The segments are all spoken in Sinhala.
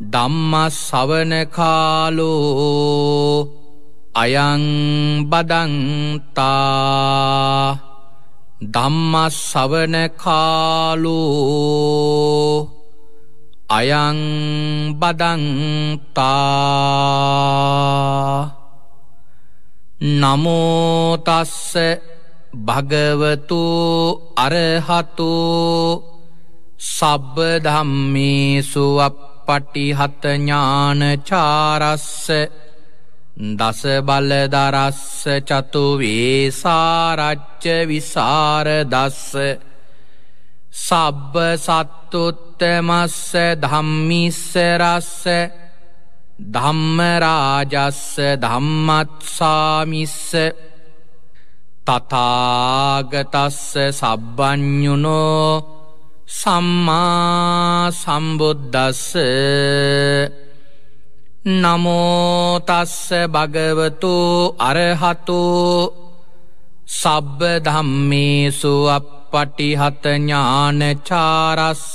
ධම්ම සවනකාලෝ අයං බදන්තා ධම්ම සවනකාලෝ අයං බදන්තා නමෝතස්ස භගවතු අරහතු සබ්බ ධම්මේසු අප පටිහත ඥානචාරස්ස දස බලදරස්ස චතුවේ සාරච්ච විසාරදස්ස සබ්බ සත්තුත්තමස්ස ධම්මිස්සරස්ස ධම්මරාජස්ස ධම්මත්සාමිස්ස තතාගතස්ස සබ්බ්ඥුනෝ සම්මා සම්බුද්දස්ස නමෝතස්ස භගවතු අරහතු සබ්බ ධම්මේසු අපපටිහතඥානචාරස්ස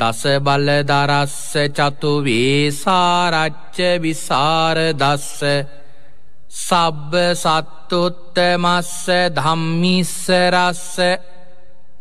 දස බලදරස්ස චතු වේසාරච්ච විසාරදස්ස සබ්බ සත්තුත්තමස්ස ධම්මිස්සරස්ස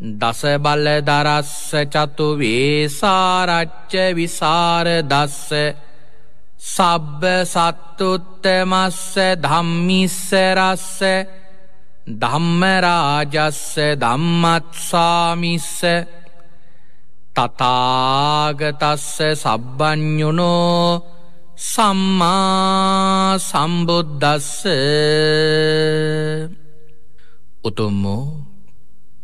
දස බල්ල දරස්ස චතු වේසාරච්ච විසාර දස්ස සබ්බ සත්තුත්තමස්ස ධම්මිස්සරස්ස ධම්මරාජස්ස ධම්මත්සාමිස්ස තතාගතස්ස සබ්බ්ඥුණෝ සම්මා සම්බුද්ධස්ස උතුම්මෝ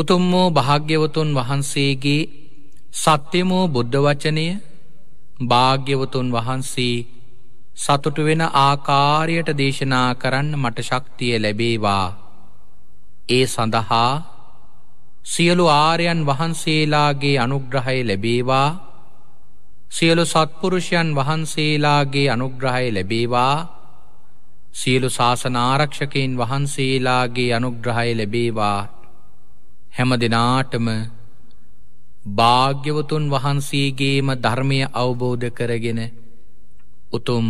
උතුම්මෝ භාග්‍යවතුන් වහන්සේගේ සත්‍යමෝ බුද්ධ වචනය භාග්‍යවතුන් වහන්සේ සතුටු වෙන ආකාරයට දේශනා කරන්න මට ශක්තිය ලැබේවා. ඒ සඳහා සියලු ආරයන් වහන්සේලාගේ අනුග්‍රහය ලැබේවා සියලු සත්පුරුෂයන් වහන්සේලාගේ අනුග්‍රහය ලැබේවා සියලු ශාසනාරක්ෂකයින් වහන්සේලාගේ අනුග්‍රහය ලැබේවා හැම දෙනාටම භාග්‍යවතුන් වහන්සේගේම ධර්මය අවබෝධ කරගෙන උතුම්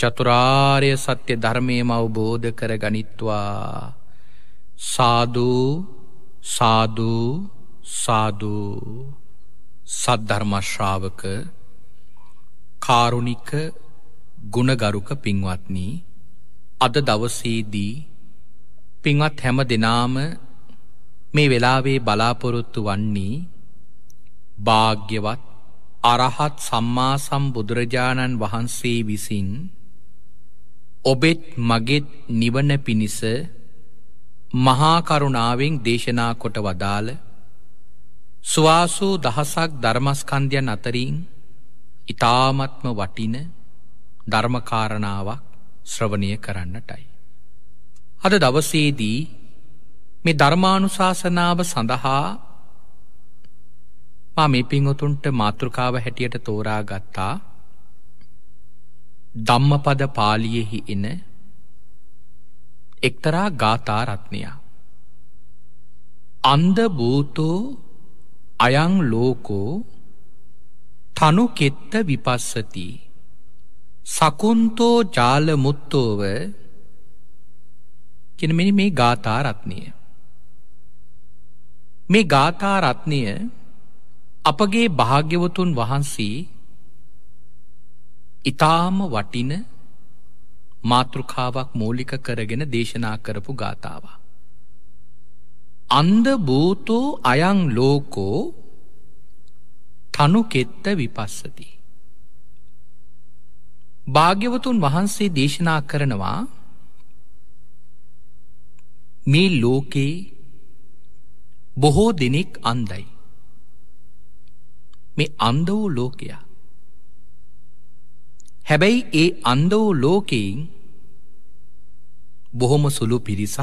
චතුරාර්ය සත්‍ය ධර්මයම අවබෝධ කර ගනිත්වා සාධූ සාධූ සාධූ සද්ධර්මශ්‍රාවක කාරුණික ගුණගරුක පින්වත්නී අද දවසේදී පින්වත් හැම දෙනාම මේ වෙලාවේ බලාපොරොත්තු වන්නේ භාග්‍යවත් අරහත් සම්මා සම්බුදුරජාණන් වහන්සේ විසින් ඔබෙත් මගෙත් නිවන පිණිස මහාකරුණාවෙන් දේශනා කොට වදාළ ස්වාසූ දහසක් ධර්මස්කන්ධයන් අතරින් ඉතාමත්ම වටින ධර්මකාරණාවක් ශ්‍රවණය කරන්නටයි. අද දවසේදී මේ ධර්මානුශාසනාව සඳහා මා මේ පිංහොතුන්ට මාතෘකාව හැටියට තෝරා ගත්තා ධම්මපද පාලියෙහි එන එක්තරා ගාථාරත්නයා අන්ද භූතෝ අයං ලෝකෝ තනු කෙත්ත විපස්සති සකුන්තෝ ජාල මුත්තෝව කෙනමනි මේ ගාථාරත්නය මේ ගාථාරත්නය අපගේ භාග්‍යවතුන් වහන්සේ ඉතාම වටින මාතෘකාවක් මූලික කරගෙන දේශනා කරපු ගාථාව. අන්ද භූතෝ අයං ලෝකෝ තනු කෙත්ත විපස්සති. භාග්‍යවතුන් වහන්සේ දේශනා කරනවා මේ ලෝකේ බොහෝ දෙනෙක් අන්දයි. මේ අන්ද වූ ලෝකයා. හැබැයි ඒ අන්ද වූ ලෝකයෙන් බොහොම සුළු පිරිසක්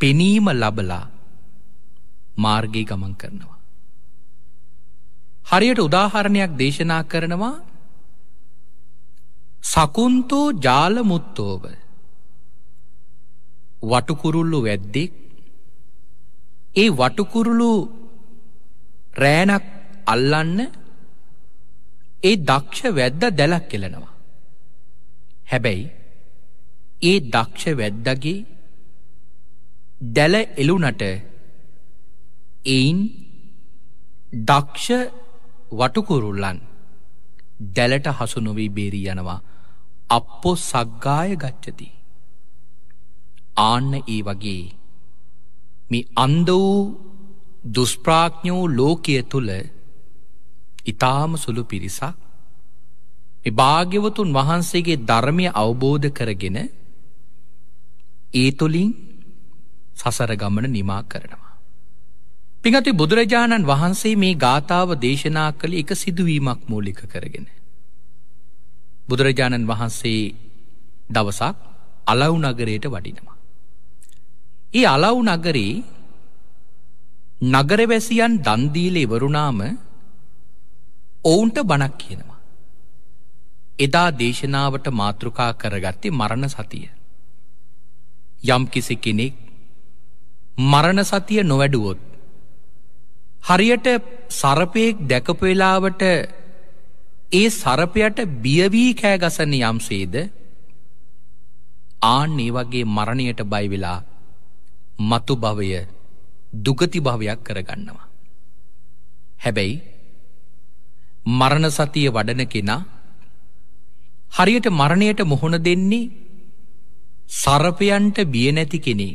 පෙනීම ලබලා මාර්ගයේ ගමන් කරනවා. හරියට උදාහරණයක් දේශනා කරනවා සකුන්තෝ ජාලමුත්තෝව වටුකුරුල්ලු වැද්දෙක් ඒ වටකුරුළු රෑනක් අල්ලන්න ඒ දක්ෂ වැද්ද දැලක් කෙලනවා. හැබැයි ඒ දක්ෂ වැද්දගේ දැල එලුනට එයින් දක්ෂ වටකුරුල්ලන් දැලට හසු නොවී බේරී යනවා අප්පෝ සග්ගාය ගච්චති. ආන්න ඒ වගේ මේ අන්ද වූ දුස්ප්‍රාඥෝ ලෝකය තුළ ඉතාම සුළු පිරිසක් භාග්‍යවතුන් වහන්සේගේ ධර්මය අවබෝධ කරගෙන ඒ තුළින් සසර ගමන නිමා කරනවා. පිඟති බුදුරජාණන් වහන්සේ මේ ගාථාව දේශනා කළ එක සිදුවීමක් මූලික කරගෙන. බුදුරජාණන් වහන්සේ දවසක් අලව් නගරයට වඩිනවා. ඒ අලව් නගරේ නගරවැසියන් දන්දීල ඉවරුණාම ඔවුන්ට බණක් කියනවා. එදා දේශනාවට මාතෘකා කරගත්තේ මරණ සතිය. යම් කිසි කෙනෙක් මරණ සතිය නොවැඩුවොත්. හරියට සරපයෙක් දැකපු වෙලාවට ඒ සරපයට බියවී කෑගසන යම්සේද ආන්න ඒ වගේ මරණයට බයිවෙලා මතු භවය දුගති භවයක් කරගන්නවා. හැබැයි මරණ සතිය වඩන කෙනා හරියට මරණයට මොහොන දෙන්නේ සර්පයන්ට බිය නැති කෙනේ.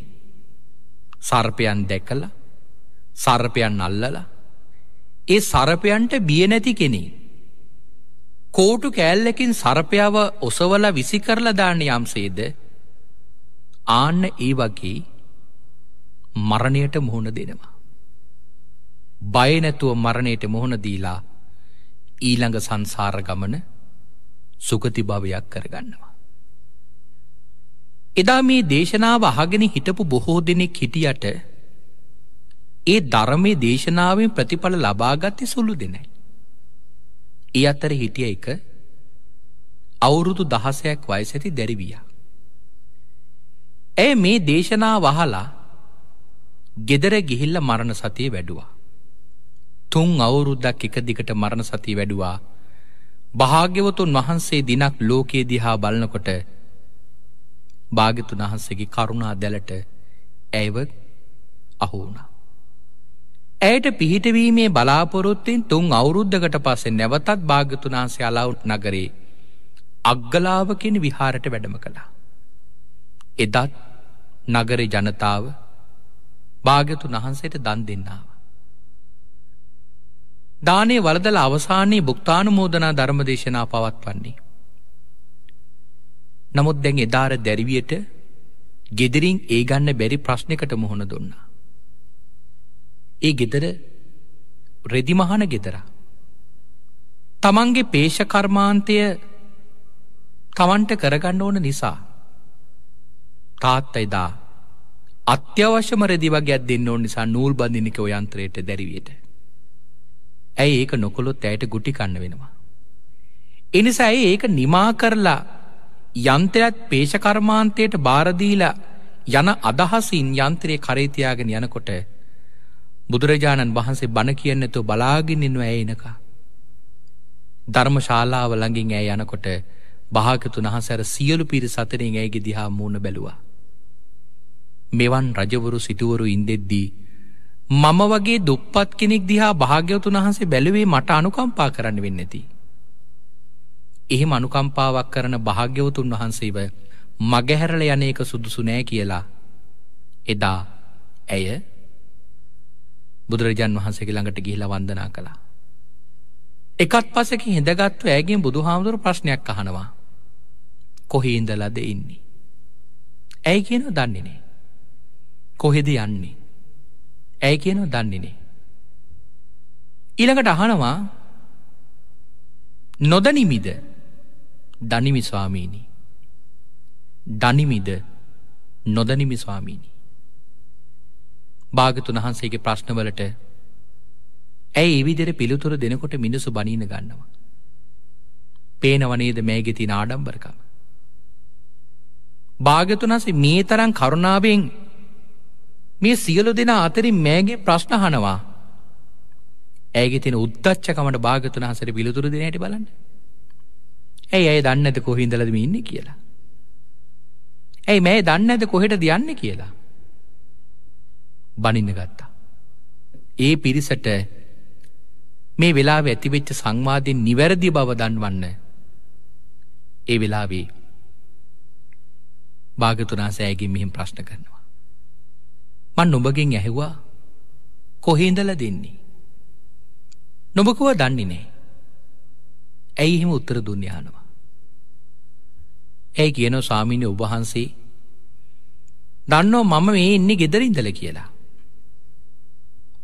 සර්පයන් දැකල සර්පයන් අල්ලල ඒ සරපයන්ට බිය නැති කෙනේ. කෝටු කෑල්ලකින් සරපයාව ඔසවල විසි කරලා දාන්න යම්සේද ආන්න ඒ වගේ මරණයට මුහුණ දෙනවා. බයනැතුව මරණයට මුහුණ දීලා ඊළඟ සංසාර ගමන සුගතිභාවයක් කරගන්නවා. එදා මේ දේශනාව අහගෙන හිටපු බොහෝ දෙනෙක් හිටියට ඒ ධර්මය දේශනාවෙන් ප්‍රතිඵල ලබාගත්ත සුළු දෙනයි. ඒ අතර හිටිය එක අවුරුදු දහසයක් වයසැති දැරිවිය. ඇය මේ දේශනා වහලා ගෙදර ගිහිල්ල මරණ සතිය වැඩුවා. තුන් අවුරුද්දක් එක දිගට මරණ සතිය වැඩුවා භාග්‍යවතුන් වහන්සේ දිනක් ලෝකයේ දිහා බලනකොට භාගතුන් වහන්සේගේ කරුණා දැලට ඇව අහුුණා. ඇයට පිහිටවීමේ බලාපොරොත්තින් තුන් අවුරුද්ධකට පස්සේ නැවතත් භාගතුන් වහන්සේ අලවුට් නගරේ අග්ගලාවකෙන විහාරට වැඩම කළා. එදත් නගර ජනතාව භාග්‍යතුන් වහන්සේට දන් දෙන්නාව. දානේ වලදල අවසානයේ බුක්තානුමෝදනා ධර්මදේශනා පවත්වන්නේ. නමුත් දැන් එදාර දැරිවියට ගෙදරින් ඒ ගන්න බැරි ප්‍රශ්නකට මුහුණ දුන්නා. ඒ ගෙදර රෙදිමහන ගෙදර. තමන්ගේ පේෂකර්මාන්තය තමන්ට කරගන්න ඕන නිසා තාත් අයිදා අත්‍යවශ්‍යම රෙදි වගේයක් දෙන්න ඕන නිසා නූල් බඳින්න කිව්ව යන්ත්‍රයට දැරිවියට. ඇයි ඒක නොකොලොත් ඇයට ගුටි කන්න වෙනවා. එනිසා ඒක නිමා කරලා යන්ත්‍රයත් පේෂකර්මාන්තයට බාරදීලා යන අදහසින් යන්ත්‍රය කරේතියාගෙන යනකොට බුදුරජාණන් වහන්සේ බණ කියන්නතු බලාගෙනින්ව ඇයිනක. ධර්ම ශාලාව ළඟින් ඇය යනකොට භාකතු නහසැර සියලු පිරි සතරෙන් ඇගේ දිහා මූුණ බැලවා. මෙවන් රජවරු සිටුවරු ඉන්දෙද්දී. මම වගේ දුප්පත් කෙනෙක් දිහා භාග්‍යවතුන් වහන්සේ බැලුවේ මට අනුකම්පා කරන්න වෙන්න ඇති. එහෙම අනුකම්පාවක් කරන භාග්‍යවතුන් වහන්සේව මගහැරල යන එක සුදුසු නෑ කියලා. එදා ඇය බුදුරජාන් වහන්සේගේ ළඟට ගිහිලා වන්දනා කළා. එකත් පසකින් හිඳගත්ව ඇගෙන් බුදුහාමුදුර ප්‍රශ්නයක් අහනවා. කොහේ ඉඳලද ඉන්නේ. ඇයි කියන දන්නේ නෑ. කොහෙද යන්නේ. ඇයි කියනො දන්නේනේ. ඊළඟට අහනවා නොදනිමිද දනිමි ස්වාමීණී. දනිමිද නොදනිමි ස්වාමීණී. භාගතුන් වහන්සේගේ ප්‍රශ්නවලට ඇයි ඒවිදිර පිළිතුර දෙනකොට මිනිසු බනීන ගන්නවා. පේනවනේද මේගෙති නාඩම්බරකම. භාගතුනසේ මේ තරන් කරුණාවෙන් මේ සියලු දෙනා අතරින් මෑගේ ප්‍රශ්න හනවා ඇගේ තින උද්දච්චකමට භාගතුන හසර පිළිතුරු දෙනයට බලන්න ඇයි ඇය දන්න ඇත කොහින්දලදම ඉන්න කියලා ඇයි මේ දන්න ඇත කොහෙට දයන්න කියලා බනින්න ගත්තා ඒ පිරිසට මේ වෙලා ඇතිවෙච්ච සංවාධයෙන් නිවැරදි බව දන්වන්න ඒ වෙලාවේ භාගතුනා සෑගින් මෙහිම ප්‍රශ්න කරනවා මන් නොබගෙන් ඇහෙවා කොහේඳල දෙන්නේ. නොබකුව දන්නේ නෑ. ඇයි එහෙම උත්තර දුන්්‍යහනවා. ඇයි කියනෝ ස්වාමීණය ඔබහන්සේ දන්නෝ මම මේ එන්නේ ගෙදරින්දල කියලා.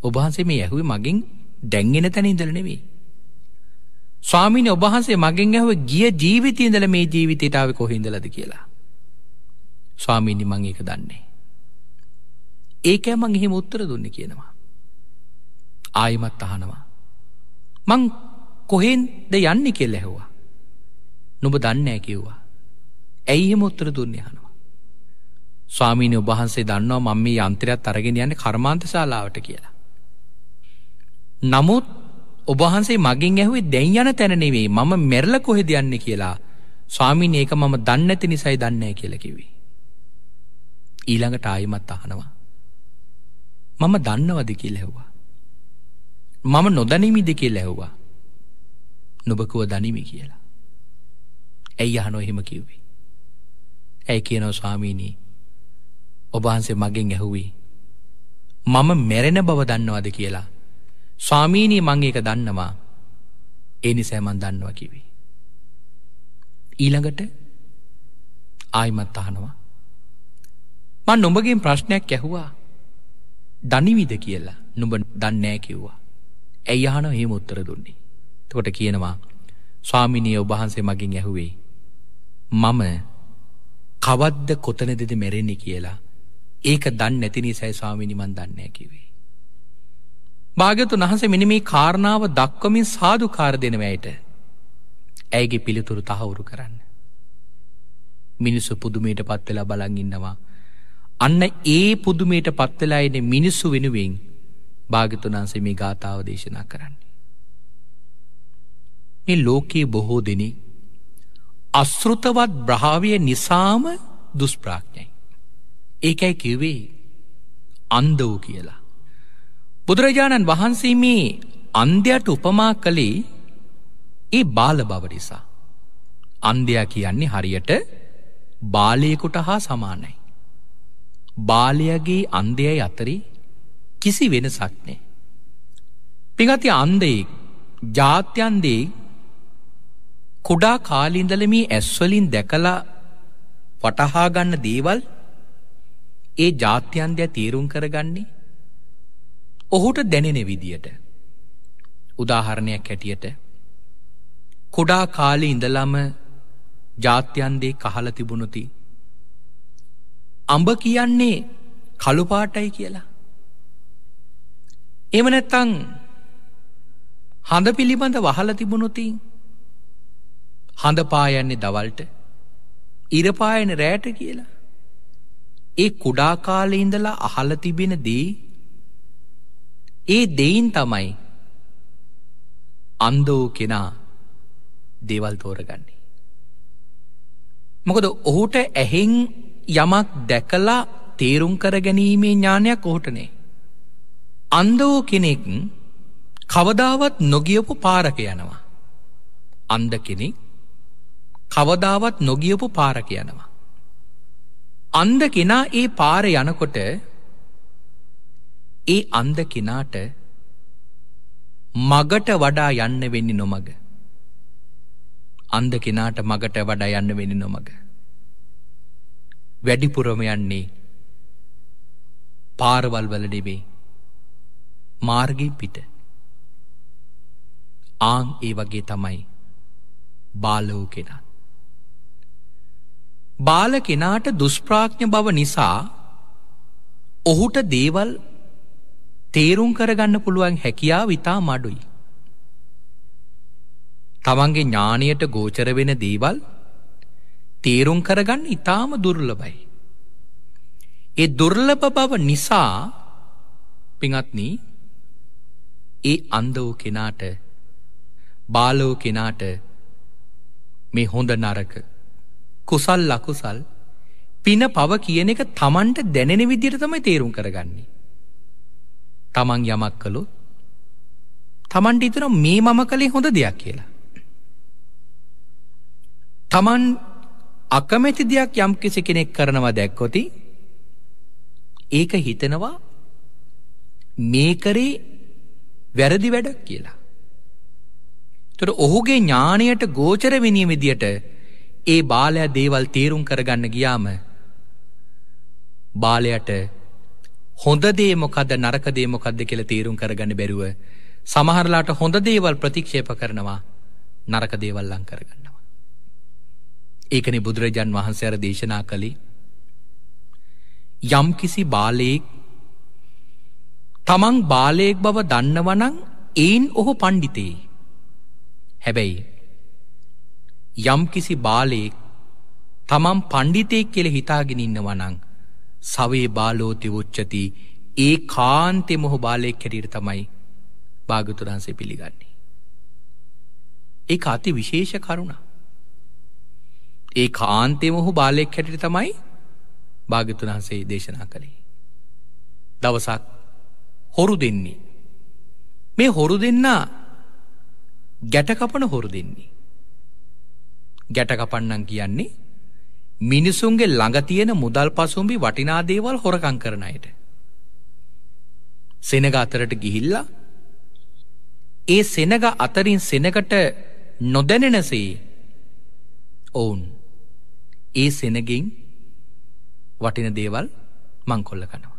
ඔබහන්සේ මේ ඇහුවේ මගින් දැන්ගෙන තැන ඉඳල නෙවේ. ස්වාමීනය ඔබහන්සේ මගින් ඇහුව ගිය ජීවිතයඉඳල මේ ජීවිතයටාව කොහින්දලද කියලා. ස්වාමීණි මං ඒක දන්නේ. ඒකෑ මං එහෙම උත්තර දුන්න කියනවා. ආයමත් අහනවා. මං කොහෙන්ද යන්න කෙල් ඇහවා. නොබ දන්නෑ කිව්වා. ඇයිහෙම උත්තර දුන්නේ හනවා. ස්වාමීනය ඔබහන්සේ දන්නවා මං මේ යන්ත්‍රයක් අරගෙන යන්න කර්මාන්ත ශාලාවට කියලා. නමුත් ඔබහන්සේ මගින් ඇහුවේ දැන් යන තැනනෙවේ මම මෙරල කොහෙ දෙයන්නේ කියලා ස්වාමීන් ඒක මම දන්නඇති නිසයි දන්නේ කියලකිවේ. ඊළඟට ආයමත් අහනවා. මම දන්නවද කියලා ඇහුවා. මම නොදනිමිද කියලා ඇහුවා. නොබකව දනිමි කියලා. ඇයි අහනෝ එහෙම කිව්වේ? ඇයි කියනවා ස්වාමීනි ඔබ වහන්සේ මගෙන් ඇහුවේ මම මැරෙන බව දන්නවද කියලා. ස්වාමීනි මං ඒක දන්නවා. ඒ නිසා මං දන්නවා කිව්වේ. ඊළඟට ආයිමත් අහනවා. මං නොඹගෙන් ප්‍රශ්නයක් ඇහුවා. දනිවිද කියලා නුඹ දන්නෑ කිව්වා. ඇයි අහන හෙම උත්තර දුන්නේ. තකොට කියනවා ස්වාමිනිය ඔබහන්සේ මගින් ඇහුවේ. මම කවද්ද කොතන දෙද මැරෙන්නේ කියලා ඒක දන්න නැතිනි සැයි ස්වාමිනිමන් දන්නෑ කිවේ. භාගතු වහස මෙනි මේ කාරණාව දක්වමින් සාධකාර දෙනවයට ඇයගේ පිළිතුරු තහවුරු කරන්න. මිනිස්සු පුදුමයට පත්වෙලා බලං ඉන්නවා අන්න ඒ පුදුමයට පත්වෙලායන මිනිස්සු වෙනුවෙන් භාගතුනාන්සේ මේ ගාථාව දේශනා කරන්නේ. මේ ලෝකයේ බොහෝ දෙනෙ අස්ෘතවත් බ්‍රහාවිය නිසාම දුස්ප්‍රාඥයි. ඒකැයි කිවේ අන්ද වූ කියලා. බුදුරජාණන් වහන්සේ මේ අන්දයට උපමා කළේ ඒ බාල බව නිසා. අන්දයා කියන්නේ හරියට බාලයකුට හා සමානයි. බාලයගේ අන්දයයි අතරේ කිසි වෙනසක් නෑ. පිගති අන්දෙක් ජාත්‍යන්දේ කුඩා කාලින්දලමී ඇස්වලින් දැකලා වටහාගන්න දේවල් ඒ ජාත්‍යන්දය තේරුම් කරගන්නේ ඔහුට දැනෙන විදියට උදාහරණයක් හැටියට කුඩා කාලෙ ඉඳලම ජාත්‍යන්දේ කහල තිබුණුති අඹ කියන්නේ කළුපාටයි කියලා. එම නැත්තං හඳ පිළිබඳ වහල තිබුණුතින් හඳපායන්නේ දවල්ට ඉරපායන රෑට කියලා. ඒ කුඩාකාලෙ ඉඳලා අහල තිබෙන දී ඒ දෙයින් තමයි අන්දෝ කෙනා දේවල් තෝරගන්නේ. මොකද ඔහුට ඇහෙෙන් යමක් දැකලා තේරුම් කරගැනීමේ ඥානයක් ඔහුටනේ. අන්දෝ කෙනෙක් කවදාවත් නොගියපු පාරක යනවා. අන්ද කෙනෙක් කවදාවත් නොගියපු පාරක යනවා. අන්ද කෙනා ඒ පාර යනකොට ඒ අන්ද කෙනාට මගට වඩා යන්න වෙන්නේ නොමග. අන්ද කෙනාට මගට වඩා යන්න වෙන්නේ නොමග. වැඩිපුරම යන්නේ පාරවල් වල නෙවේ මාර්ගී පිට ආං ඒ වගේ තමයි බාලෝ කෙනා බාල කෙනාට දුෂ්ප්‍රාඥ බව නිසා ඔහුට දේවල් තේරුම් කරගන්න පුළුවන් හැකියාව ඉතා මඩුයි. තමන්ගේ ඥානයට ගෝචර වෙන දේවල් තේරුම් කරගන්න ඉතාම දුර්ලබයි. ඒ දුර්ලබ බව නිසා පිඟත්න ඒ අන්දවූ කෙනාට බාලෝ කෙනාට මේ හොඳ නරක කුසල් ලකුසල් පින පව කියන එක තමන්ට දැනෙන විදිර තමයි තේරුම් කරගන්නේ. තමන් යමක් කළු තමන්ට ඉතුර මේ මම කළේ හොඳ දෙයක් කියලා. තමන් අකමැති දෙයක් යම් කිසි කෙනෙක් කරනවා දැක්කොති ඒක හිතනවා මේ කරේ වැරදි වැඩක් කියලා. ඒතර ඔහුගේ ඥාණයට ගෝචර වෙනිය විදියට ඒ බාලයා දේවල් තීරුම් කරගන්න ගියාම බාලයට හොඳ දේ මොකද්ද නරක දේ මොකද්ද කියලා තීරුම් කරගන්න බැරුව සමහරලාට හොඳ දේවල් ප්‍රතික්ෂේප කරනවා නරක දේවල් ලං කරගන්න. ඒකනේ බුදුරජාන් වහන්සේ අර දේශනා කළේ යම් කිසි බාලයෙක් තමන් බාලයෙක් බව දන්නවනං ඒන් ඔහු පණ්ඩිතේ හැබැයි යම් කිසි බාලයෙක් තමන් පණ්ඩිතයෙක් කෙළ හිතාගෙන ඉන්නවනං සවේ බාලෝති උච්චති ඒ කාන්තෙ මොහු බාලයෙක් කැරීර තමයි භාගතුරහන්සේ පිළිගන්නේ ඒ අති විශේෂ කරුණා ඒ කාන්තයම ඔහු බාලෙක් හැටිට තමයි භාගතුන් වහන්සේ දේශනා කළේ. දවසක් හොරු දෙන්නේ. මේ හොරු දෙන්නා ගැටකපන හොරු දෙන්නේ. ගැටකපන්නන් කියන්නේ මිනිසුන්ගේ ළඟ තියෙන මුදල් පසුම්බි වටිනා දේවල් හොරකං කරන අයට. සෙනග අතරට ගිහිල්ලා ඒ සෙනග අතරින් සෙනකට නොදැනෙනසේ ඔවුන් ඒ සෙනගෙන් වටින දේවල් මංකොල්ල කනවා.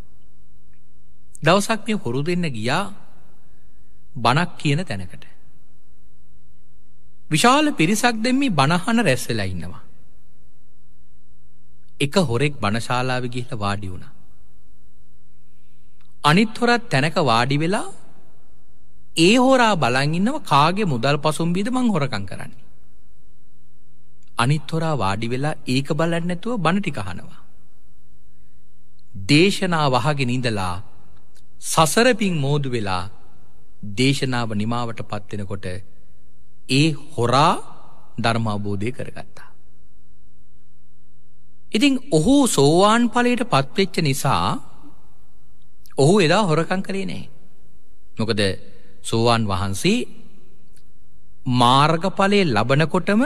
දවසක් මේ හොරු දෙන්න ගියා බණක් කියන තැනකට. විශාල පිරිසක් දෙම්මි බණහන රැස්සලා ඉන්නවා. එක හොරෙක් බණශාලාව ගිහිල්ලා වාඩි වුණා. අනිත් හොරත් තැනක වාඩි වෙලා ඒ හොරා බලන් ඉන්නව කාගේ මුදල් පසුම්බියද මං හොරකම් කරන්නේ. අනිත් හොරා වාඩි වෙලා ඒක බලන්නේ නැතුව බණ ටික අහනවා. දේශනාව අහගෙන ඉඳලා සසරපින් මෝදු වෙලා දේශනාව නිමාවටපත් වෙනකොට ඒ හොරා ධර්ම අවබෝධය කරගත්තා. ඉතින් ඔහු සෝවාන් ඵලයටපත් වෙච්ච නිසා ඔහු එදා හොරකම් කළේ නැහැ. මොකද සෝවාන් වහන්සේ මාර්ගඵලයේ ලබනකොටම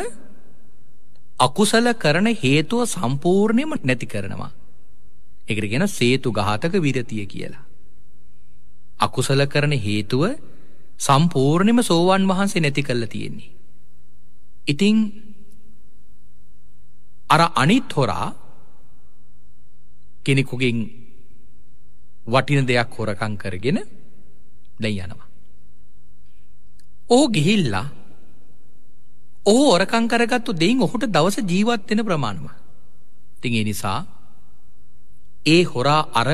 අකුසල කරන හේතුව සම්පූර්ණයම නැති කරනවා. එකට ගෙන සේතු ගාතක විරතිය කියලා. අකුසල කරන හේතුව සම්පූර්ණයම සෝවන් වහන්සේ නැති කල්ල තියෙන්නේ. ඉතිං අර අනිත් හොරා කෙනෙකුගෙන් වටින දෙයක් හොරකං කරගෙන දැයි යනවා. ඕ ගිහිල්ලා ඔහු ඕරකං කරගත්තු දෙයින් ඔහුට දවස ජීවත් වෙන ප්‍රමාණම. ඉතින් ඒ නිසා ඒ හොරා අර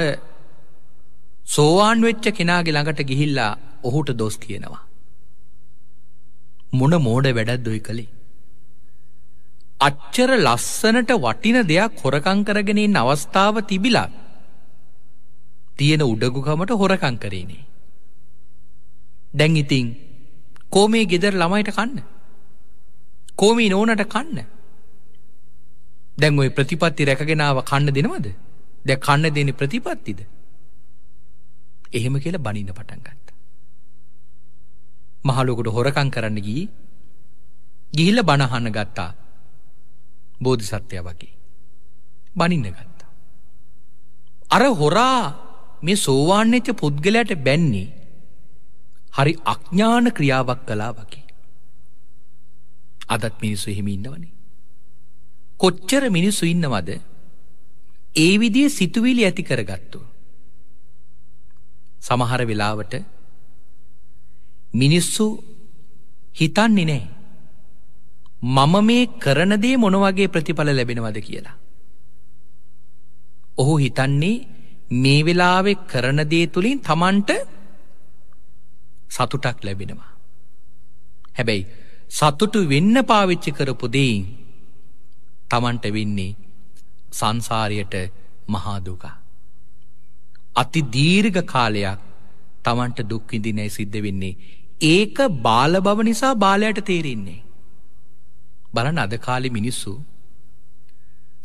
සෝවාන් වෙච්ච කෙනාගේ ළඟට ගිහිල්ලා ඔහුට දොස් කියනවා. මොන මෝඩ වැඩත් දොයි කළේ. අච්චර ලස්සනට වටින දෙයක් හොරකං කරගෙනින් අවස්ථාව තිබිලා තියෙන උඩගුකමට හොරකං කරේනේ. දැන් ඉතිං කෝමේ ගෙදර ළමයිට කන්න. කෝමී නෝනට කන්න. දැන් ඔය ප්‍රතිපත්ති රැකගෙනාව කන්න දෙනවද දැ කන්න දෙන ප්‍රතිපත්තිද. එහෙම කියලා බනින්න පටන් ගත්ත. මහලොකුට හොරකං කරන්න ගී ගිහිල්ල බණහන්න ගත්තා බෝධි සත්‍යය වගේ. බනින්න ගත්තා. අර හොරා මේ සෝවාන්‍යච්ච පුද්ගලයට බැන්නේ හරි අඥ්ඥාන ක්‍රියාවක් කලා වගේ. අදත් මිනිස්සු හිමි ඉන්නවනේ. කොච්චර මිනිස්සු ඉන්නවද ඒ විදිය සිතුවිලි ඇති කරගත්තු. සමහර වෙලාවට මිනිස්සු හිතන්නේ නෑ. මම මේ කරනදේ මොනවගේ ප්‍රතිඵල ලැබෙනවද කියලා. ඔහු හිතන්නේ මේ වෙලාවෙ කරනදේ තුළින් තමන්ට සතුටක් ලැබෙනවා. හැබැයි සතුටු වෙන්න පාවිච්චි කරපු දෙයින් තමන්ට වෙන්නේ සංසාරයට මහාදුක. අති දීර්ඝ කාලයක් තමන්ට දුක්විඳිනැයි සිද්ධ වෙන්නේ. ඒක බාලබව නිසා බාලයට තේරෙන්නේ. බලන අද කාලි මිනිස්සු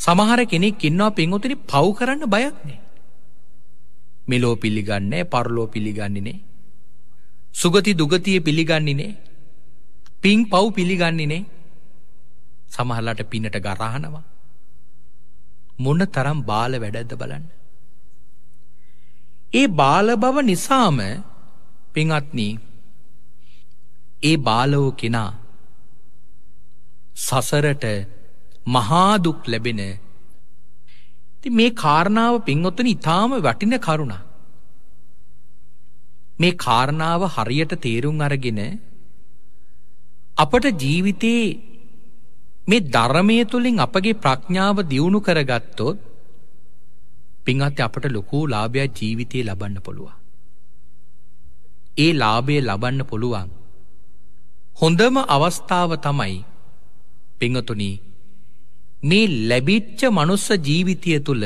සමහර කෙනෙක් ඉන්නවා පෙන්වතුනි පව් කරන්න බයක්නේ. මෙලෝ පිළිගන්නේ පරලෝ පිළිගන්නේ නේ. සුගති දුගතිය පිළිගන්නේ නේ. පින් පව් පිළිගන්නේ සමහල්ලට පිනට ගරහනවා. මොන තරම් බාල වැඩද්ද බලන්න. ඒ බාල බව නිසාම පිංහත්නී ඒ බාලවෝ කෙනා සසරට මහාදුක් ලැබෙන මේ කාරණාව පින්වොත්තන ඉතාම වටින කරුණා. මේ කාරණාව හරියට තේරුම් අරගෙන අපට ජීවිතයේ මේ ධර්මය තුළින් අපගේ ප්‍රඥාව දියුණු කරගත්තොත් පින්වත් අපට ලොකු ලාභයක් ජීවිතේ ලබන්න පුළුවන්. ඒ ලාභය ලබන්න පුළුවන්. හොඳම අවස්ථාව තමයි පිංහතුනි මේ ලැබිච්ච මනුස්ස ජීවිතය තුළ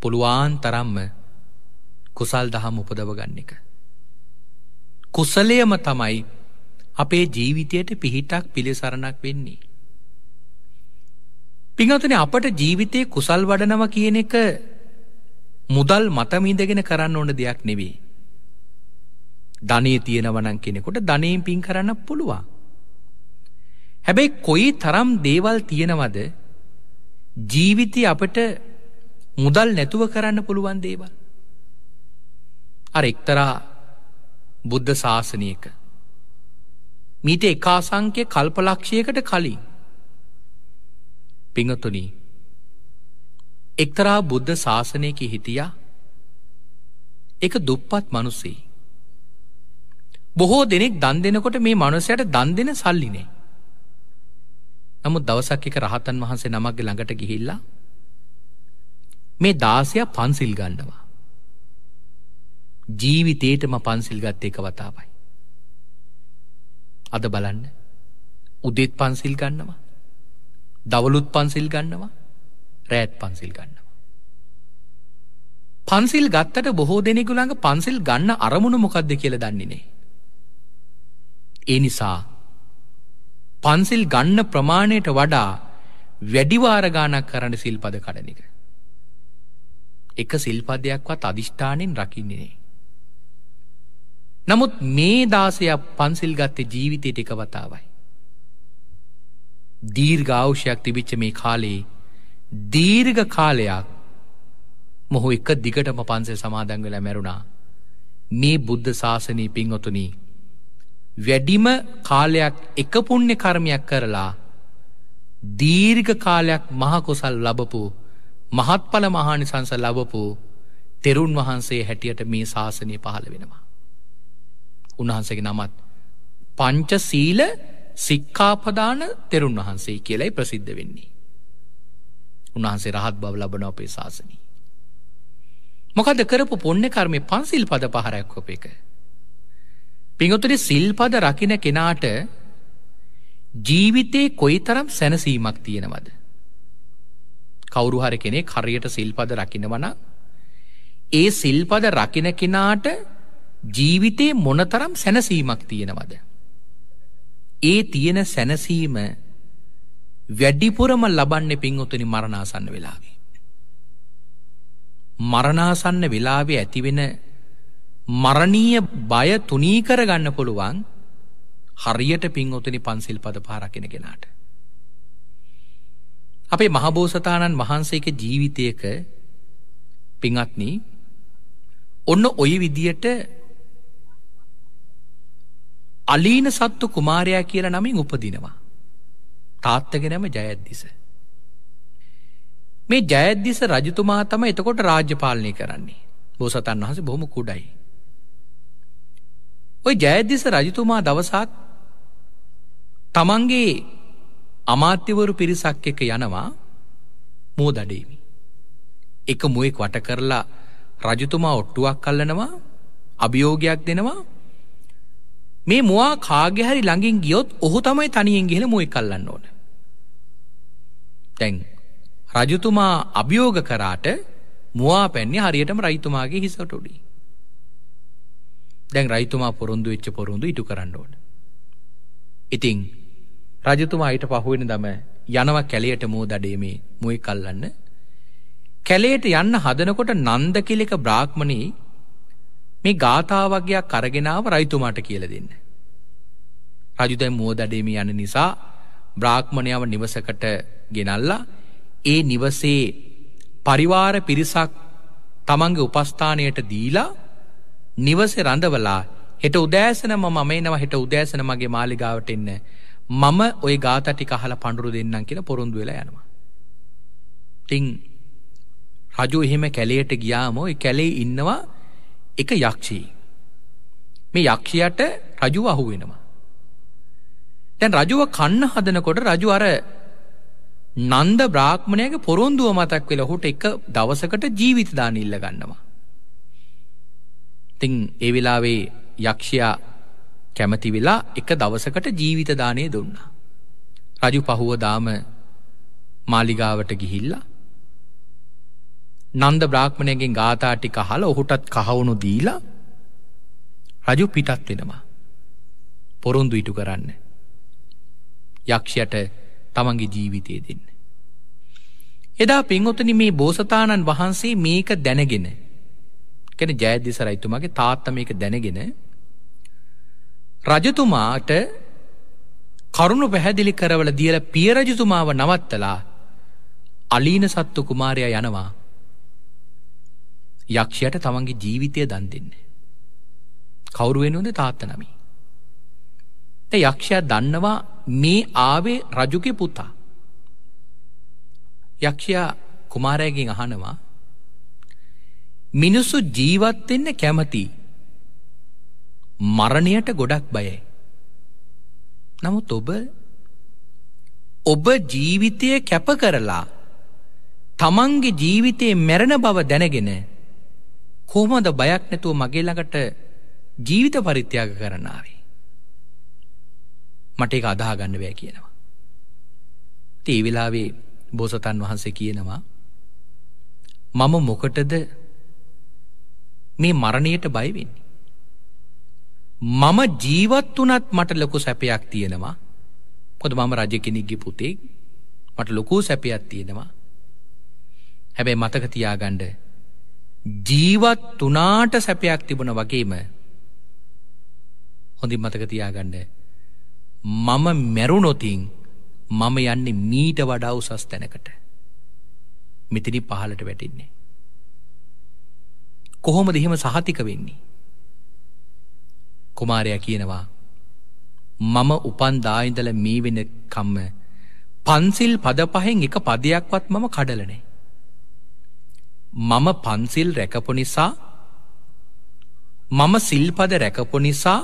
පුළුවන් තරම්ම කුසල් දහම් උපදව ගන්න එක. කුසලයම තමයි අපේ ජීවිතයට පිහිටක් පිළිසරණක් වෙන්නේ. පිංහතන අපට ජීවිතය කුසල් වඩනව කියන එක මුදල් මතමීදගෙන කරන්න ඕන දෙයක් නෙවේ. ධනේ තියෙනවනන් කෙනෙකොට ධනයෙන් පින් කරන්න පුළුවන්. හැබැයි කොයි තරම් දේවල් තියෙනවද ජීවිතය අපට මුදල් නැතුව කරන්න පුළුවන් දේවල්. අර එක්තරා බුද්ධ ශාසනයක මීට එකා සංඛ්‍ය කල්පලක්ෂයකට කලින් පිංහතුනි එක්තරා බුද්ධ ශාසනයක හිටිය එක දුප්පත් මනුස්සේ. බොහෝ දෙනෙක් දන් දෙනකොට මේ මනුසයට දන් දෙන සල්ලිනේ. නමුත් දවසක් එක රහතන් වහන්සේ නමක්ග ළඟට ගිහිල්ලා මේ දාසය පන්සිල් ගණ්ඩවා. ජීවිතේටම පන්සිල් ගත්තේ එක වතාවයි. අද බලන්න උදෙත් පන්සිල් ගන්නවා දවලුත් පන්සිල් ගන්නවා රෑත් පන්සිල් ගන්නවා. පන්සිල් ගත්තට බොහෝ දෙනෙකුළඟ පන්සිල් ගන්න අරමුණ මොකක්ද කියල දන්නේනේ. ඒ නිසා පන්සිල් ගන්න ප්‍රමාණයට වඩා වැඩිවාරගානක් කරන්න සිල්පද කඩන එක. එක සිල්පදයක්වත් අධිෂ්ඨානෙන් රකින්නේ. නමුත් මේ දාසයක් පන්සිල් ගත්ත ජීවිතයට එක වතාවයි. දීර්ඝ අවශ්‍යයක් තිබිච්ච මේ කාලයේ දීර්ඝ කාලයක් මොහු එක දිගටම පන්සේ සමාදං වෙලා මැරුණා මේ බුද්ධ ශාසනී පින්වතුනී වැඩිම කාලයක් එක පුණ්‍ය කර්මයක් කරලා දීර්ඝ කාලයක් මහකුසල් ලබපු මහත්ඵල මහානිසංස ලබපු තෙරුන් වහන්සේ හැටියට මේ ශාසනය පහළ වෙනවා උන්වහන්සගේ නමත් පංච සීල සික්කාපදාන තෙරුන් වහන්සේ කියලයි ප්‍රසිද්ධ වෙන්නේ. උන්වහන්සේ රහත් බව ලබන අපේ ශාසනී. මොකද කරපු පොන්න කර්මය පන්සිල් පද පහරැක්කොප එක. පිඟතුරි සිල්පද රකින කෙනාට ජීවිතයේ කොයි තරම් සැනසීමක් තියෙනවද. කවුරු හර කෙනෙ කරයට සිල්පද රකිනවන ඒ සිල්පද රකින කෙනාට ජීවිතේ මොනතරම් සැනසීමක් තියෙනවද. ඒ තියෙන සැනසීම වැඩිපුරම ලබන්නේ පින්වතුනි මරණාසන්න වෙලාවේ. මරණාසන්න වෙලාවේ ඇතිවෙන මරණීය බය තුනී කරගන්න පුළුවන් හරියට පින්වතුනි පන්සිල් පද පාරකින කෙනාට. අපේ මහබෝසතාණන් වහන්සේක ජීවිතයක පිංහත්නී ඔන්න ඔය විදියට අලීන සත්තු කුමාරයා කියලා නමින් උපදිනවා. තාත්තගෙනම ජයද්දිස. මේ ජයද්දිස රජතුමා තම එතකොට රාජ්‍යපාලනය කරන්නේ. බෝසතන් වහස බොහොම කුඩයි. ඔය ජයද්දිස රජතුමා දවසක් තමන්ගේ අමාත්‍යවරු පිරිසක් එක යනවා මෝ දඩේමි. එක මුවෙක් වට කරලා රජතුමා ඔට්ටුවක් කල්ලනවා අභියෝගයක් දෙනවා මේ මොවා කාගේ හරි ළඟින් ගියොත් ඔහු තමයි තනියෙන් ගිහලා මුවෙක් අල්ලන්න ඕන. දැන් රජතුමා අභියෝග කරාට මුවා පැන්නේ හරියටම රයිතුමාගේ හිසට උඩින්. දැන් රයිතුමා පොරොන්දු වෙච්ච පොරොන්දු ඉටු කරන්න ඕන. ඉතින් රජතුමා ඊට පහුවෙන දම යනවා කැලයට මෝ දඩේ මේ මුවෙක් අල්ලන්න. කැලයට යන්න හදනකොට නන්ද කිලක බ්‍රාහ්මණී මේ ගාථාවගයක් කරගෙනාව රයිතුමාට කියල දෙන්න. රජුදැ මුවදඩේම යන නිසා බ්‍රාක්්මණයාව නිවසකට ගෙනල්ලා ඒ නිවසේ පරිවාර පිරිසක් තමන්ගේ උපස්ථානයට දීලා නිවසේ රඳවලා හෙට උදෑසනම මම එනවා හෙට උදෑසන මගේ මාලිගාවට එන්න මම ඔය ගාත ටික අහලා පඳුරු දෙන්නම් කියලා පොරොන්දු වෙලා යනවා. ඉතින් රජු එහෙම කැලයට ගියාම ওই කැලේ ඉන්නවා එක යක්ෂී. මේ යක්ෂයට රජුව අහු වෙනවා. දැන් රජුව කන්න හදනකොට රජු අර නන්ද බ්‍රාහ්මණයගේ පොරොන්දුව මතක් වෙලා ඔහුට එක දවසකට ජීවිත දාන ඉල්ල ගන්නවා. ඉතින් ඒ වෙලාවේ යක්ෂයා කැමති වෙලා එක දවසකට ජීවිත දාණය දුන්නා. රජු පහුවදාම මාලිගාවට ගිහිල්ලා නන්ද බ්‍රාහ්මණයගෙන් ගාථා ටික හල ඔහුටත් කහවුණු දීලා රජු පිටත් වෙනවා. පොරොන්දු ඉටු කරන්න. යක්ෂයට තමන්ගේ ජීවිතය දෙන්න. එදා පෙන්වතනි මේ බෝසතාණන් වහන්සේ මේක දැනගෙන කැන ජයදිස රයිතුමගේ තාත්ත මේක දැනගෙන රජතුමාට කරුණු පැහැදිලි කරවල දියල පියරජතුමාව නවත්තලා අලීන සත්තු කුමාරය යනවා යක්ෂයට තමන්ගේ ජීවිතය දන් දෙන්න. කවුරු වෙනුවද තාත්ත නමි. යක්ෂයා දන්නවා මේ ආවේ රජුගේ පුතා. යක්ෂයා කුමාරයගෙන් අහනවා මිනිස්සු ජීවත්වෙන්න කැමති මරණයට ගොඩක් බයයි. නමුත් ඔබ ඔබ ජීවිතය කැප කරලා තමන්ගේ ජීවිතයේ මැරණ බව දැනගෙන කොහොමද බයක් නැතුව මගේ ළඟට ජීවිත පරිත්‍යාග කරන්නාවේ. මට එක අදාගන්න බෑ කියනවා. ඒ වෙලාවේ බෝසතන් වහන්සේ කියනවා මම මොකටද මේ මරණයට බයවෙන්නේ. මම ජීවත් වනත් මට ලොකු සැපයක් තියෙනවා කොද මම රජ කෙනෙක්ගේ පුතේ මට ලොකෝ සැපයක් තියෙනවා හැබැයි මතක තියාගණ්ඩ ජීවත් වනාට සැපයක් තිබුණ වගේම හොඳින් මතක තියාගන්න මම මැරුණොතින් මම යන්නේ මීට වඩා උසස් තැනකට මෙතිනි පහලට වැටින්නේ කොහොම දෙහෙම සහතික වෙන්නේ කුමාරයා කියනවා මම උපන් දායිඳල මීවෙන කම්ම පන්සිල් පද පහෙන් එක පදයක්වත් මම කඩලනේ මම පන්සිල් රැකපු නිසා මම සිල්පද රැකපු නිසා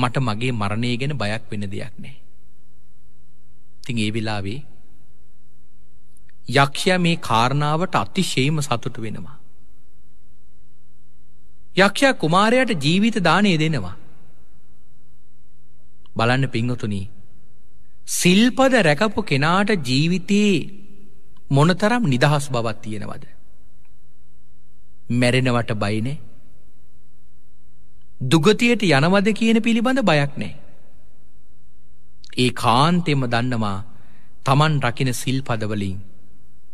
මට මගේ මරණය ගැන බයක් වෙන දෙයක් නෑ. තිං ඒ වෙලාවේ යක්ෂය මේ කාරණාවට අතිශේම සතුට වෙනවා. යක්ෂයා කුමාරයට ජීවිත දානය දෙනවා. බලන්න පිංහතුනී සිල්පද රැකපු කෙනාට ජීවිතයේ මොනතරම් නිදහස් බවත් තියෙනවද. මැරෙනවට බයිනේ. දුගතියට යනවද කියන පිළිබඳ බයක් නෑ. ඒ කාන්තෙම දන්නවා තමන් රකින සිල් පදවලින්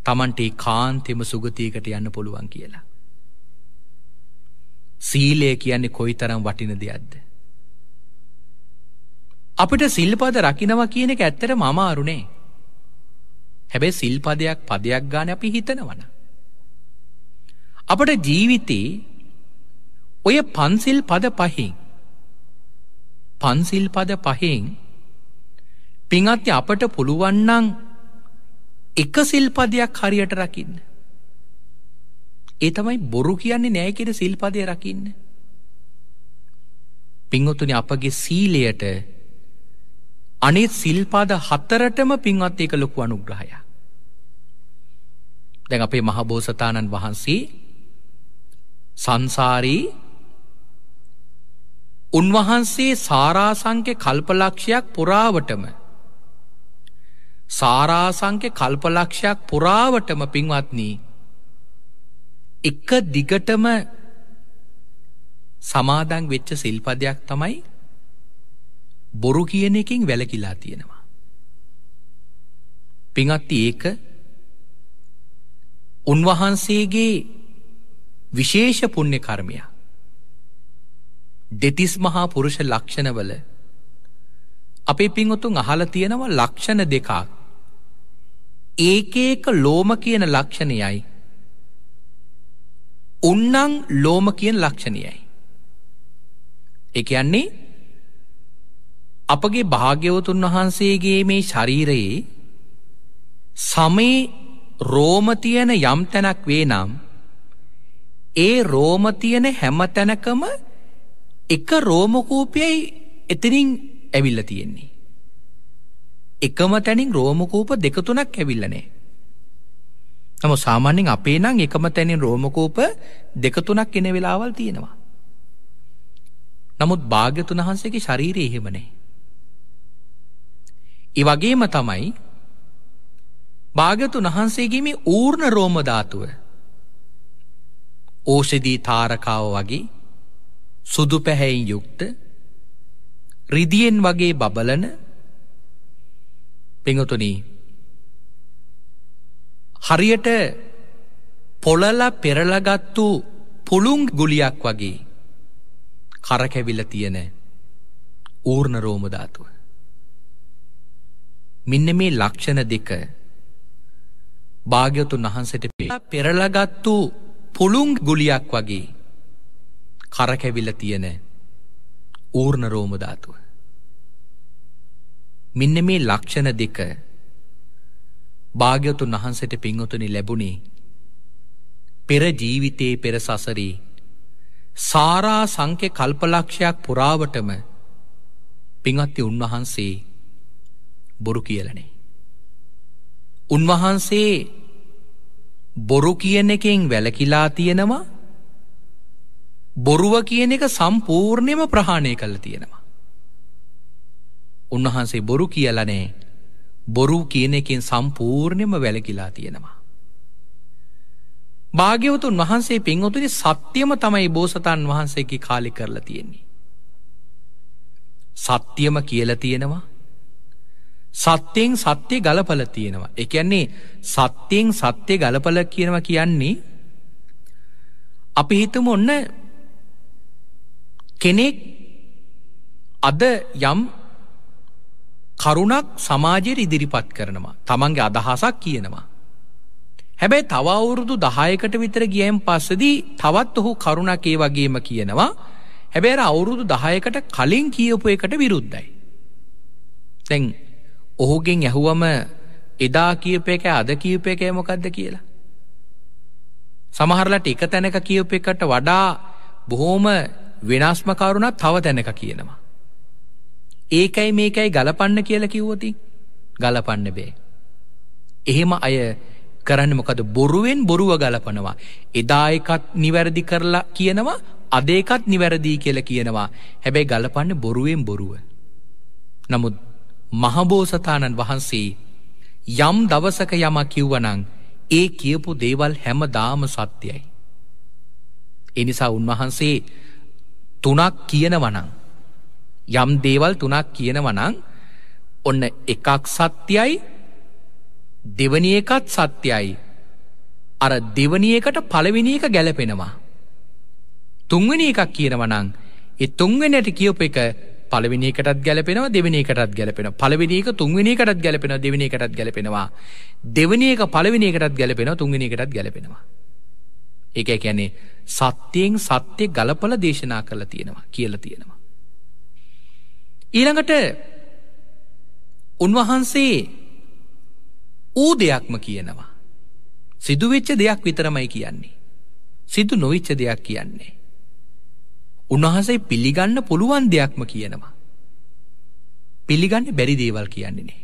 තමන්ට ඒ කාන්තෙම සුගතියකට යන්න පුළුවන් කියලා. සීලය කියන්නේ කොයි තරම් වටින දෙයක්ද. අපිට සිල්පද රකිනවා කියන එක ඇත්තට මම අරුණේ හැබැයි සිල්පදයක් පදයක් ගාන අපි හිතනවන. අපට ජීවිතේ ඔය පන්සිල් පද පහින් පන්සිල් පද පහෙන් පිංහත්ති අපට පුළුවන්නං එක සිල්පදයක් හරියට රකින්න. ඒ තමයි බොරු කියන්නේ නෑකෙට සිල්පදය රකින්න. පිංහොතුනි අපගේ සීලයට අනේ සිල්පාද හතරටම පින්වත් ඒක ලොකු අනුග්‍රහයක්. දැන් අපේ මහබෝසතාණන් වහන්සේ සංසාරී උන්වහන්සේ සාරාසංක කල්පලක්ෂයක් පුරාවටම සාරාසංක කල්පලක්ෂයක් පුරාවටම පින්වත්නී එක දිගටම සමාදන් වෙච්ච සිල්පදයක් තමයි බොරු කියන එකෙන් වැලකිලා තියෙනවා. පිංහත්ති ඒක උන්වහන්සේගේ විශේෂ පුුණ්‍ය කර්මය දෙතිස් මහා පුරුෂ ලක්ෂණවල අපේ පිංහොතුන් අහල තියෙනව ලක්ෂණ දෙකක් ඒකඒක ලෝම කියන ලක්ෂණයයි උන්නං ලෝම කියන ලක්ෂණයයි එක යන්නේ අපගේ භාග්‍යවතුන් වහන්සේගේ මේ ශරීරයේ සමේ රෝමතියන යම් තැනක් වේ නම් ඒ රෝමතියන හැම තැනකම එක රෝමකූපයයි එතනින් ඇවිල්ල තියෙන්නේ. එකම තැනින් රෝමකූප දෙකතුනක් ඇවිල්ලනේ. නම සාමාන්‍යෙන් අපේ නම් එකම තැනින් රෝමකූප දෙකතුනක් එන වෙලාවල් තියෙනවා. නමුත් භාග්‍යතුන් වහන්සේගේ ශරීරය එහෙමනේ. ඒ වගේම තමයි භාගතුන් වහන්සේගේ මේ ඌර්ණ රෝමධාතුව ඕෂදී තාරකාව වගේ සුදු පැහැයින් යුක්ත රිදියෙන් වගේ බබලන පිඟතුනී හරියට පොළල පෙරලගත්තු පුළුන් ගුලියක් වගේ කරකැවිල තියෙන ඌර්ණ රෝමධාතුව මෙන්න මේ ලක්ෂණ දෙක භාග්‍යතුන් වහන්සට පෙරලගත්තු පුළුන් ගුලියක් වගේ කරකැවිල තියෙන ඌර්ණ රෝමධාතුව. මෙන්න මේ ලක්ෂණ දෙක භාග්‍යතුන් වහන්සට පින්වතුනි ලැබුණේ පෙර ජීවිතයේ පෙර සසරී සාරා සංකෙ කල්පලක්ෂයක් පුරාවටම පිංහත්ති උන්වහන්සේ බොරු කියලනේ. උන්වහන්සේ බොරු කියන එකෙන් වැලකිලා තියෙනවා බොරුව කියන එක සම්පූර්ණයම ප්‍රහාණය කළ තියෙනවා. උන්වහන්සේ බොරු කියලනේ බොරු කියන එකෙන් සම්පූර්ණයම වැලකිලා තියෙනවා. භාග්‍යවතුන් වහන්සේ පින්වතුනි සත්‍යම තමයි බෝසතන් වහන්සේගේ කාලි කරලා තියෙන්නේ. සත්‍යම කියල තියෙනවා සත්‍යයෙන් සත්‍යය ගලපල තියෙනවා. එකන්නේ සත්‍යයෙන් සත්‍යය ගලපල කියනවා කියන්නේ අපි හිතම ඔන්න කෙනෙක් අද යම් කරුණක් සමාජයට ඉදිරිපත් කරනවා තමන්ගේ අදහසක් කියනවා. හැබැයි තවවුරුදු දහයකට විතර ගියම් පස්සදී තවත් ඔහු කරුණක් ඒ වගේම කියනවා හැබැර අවුරුදු දහයකට කලින් කියපු එකට විරුද්ධයි. තැන් ඔහුගෙන් ඇහුවම එදා කියප එක අද කියප එකය මොකක්ද කියලා. සමහරලට එක තැනක කියප එකට වඩා බොහෝම වෙනස්ම කරුණක් තව තැනක කියනවා. ඒකයි මේකයි ගලපන්න කියල කිව්වති ගලපන්න බේ. එහෙම අය කරන්න මොකද බොරුවෙන් බොරුව ගලපනවා. එදායකත් නිවැරදි කරලා කියනවා අදේකත් නිවැරදිී කියල කියනවා හැබැයි ගලපන්න බොරුවෙන් බොරුව. නමුත් මහබෝසතාණන් වහන්සේ යම් දවසක යම කිව්වනං ඒ කියපු දේවල් හැම දාම සත්‍යයි. එනිසා උන්වහන්සේ තුනක් කියනවනං. යම් දේවල් තුනක් කියනවනං ඔන්න එකක් සත්‍යයි දෙවනි එකත් සත්‍යයි අර දෙවනි එකට පළවෙනි එක ගැලපෙනවා. තුන්වෙනි එකක් කියනවනං ඒ තුන්වෙනට කියප එක පළවෙනි එකටත් ගැලපෙනවා දෙවෙනි එකටත් ගැලපෙනවා. පළවෙනි එක තුන්වෙනි එකටත් ගැලපෙනවා දෙවෙනි එකටත් ගැලපෙනවා. දෙවෙනි එක පළවෙනි එකටත් ගැලපෙනවා තුන්වෙනි එකටත් ගැලපෙනවා. ඒක කියන්නේ සත්‍යයෙන් සත්‍ය ගලපලා දේශනා කරලා තියෙනවා කියලා තියෙනවා. ඊළඟට උන්වහන්සේ ඌ දෙයක්ම කියනවා. සිදුවෙච්ච දෙයක් විතරමයි කියන්නේ. සිදු නොවිච්ච දෙයක් කියන්නේ. උන්වහන්සේ පිළිගන්න පුළුවන් දෙයක්ම කියනවා. පිළිගන්න බැරි දේවල් කියන්නේ නේ.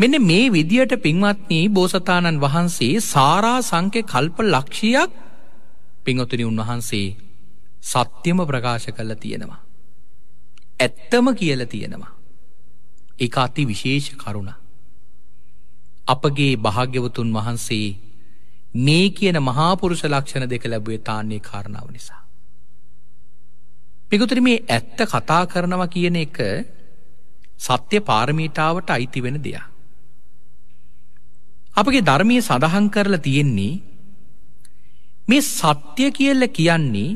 මෙන්න මේ විදියට පින්වත්නි බෝසතාණන් වහන්සේ සාරා සංඛ්‍ය කල්ප ලක්ෂයක් පින්වතුනි උන්වහන්සේ සත්‍යම ප්‍රකාශ කළා තියෙනවා. ඇත්තම කියලා තියෙනවා. ඒක අති විශේෂ කරුණ. අපගේ භාග්‍යවතුන් වහන්සේ මේ කියන මහාපුරුෂ ලක්ෂණ දෙක ලැබුවේ තාන්නේ කාරණාව නිසා. පිකුතර මේ ඇත්ත කතා කරනවා කියන එක සත්‍ය පාරමීතාවට අයිති වෙන දෙයක්. අපගේ ධර්මය සඳහන් කරලා තියෙන්නේ මේ සත්‍ය කියල්ල කියන්නේ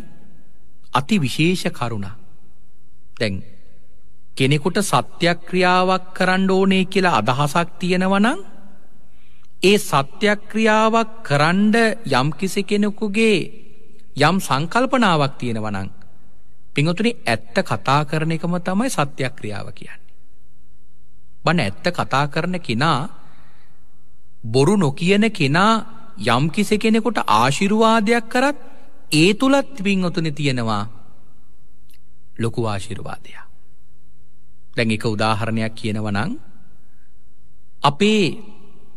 අති විශේෂ කරුණා. දැන් කෙනෙකුට සත්‍යක්‍රියාවක් කරන්න ඕනේ කියලා අදහසක් තියෙනවනං ඒ සත්‍යක්‍රියාවක් කරන්ඩ යම්කිසි කෙනෙකුගේ යම් සංකල්පනාවක් තියෙනවනං පිංහතුනි ඇත්ත කතා කරන එකම තමයි සත්‍යක්‍රියාව කියන්නේ. බන ඇත්ත කතා කරන කෙනා බොරු නොකියන කෙනා යම්කිසි කෙනෙකුට ආශිරුවාදයක් කරත් ඒ තුළත් පිංහතුනි තියෙනවා ලොකු ආශිරුවාදයක්. දැන් එක උදාහරණයක් කියනවනං අපේ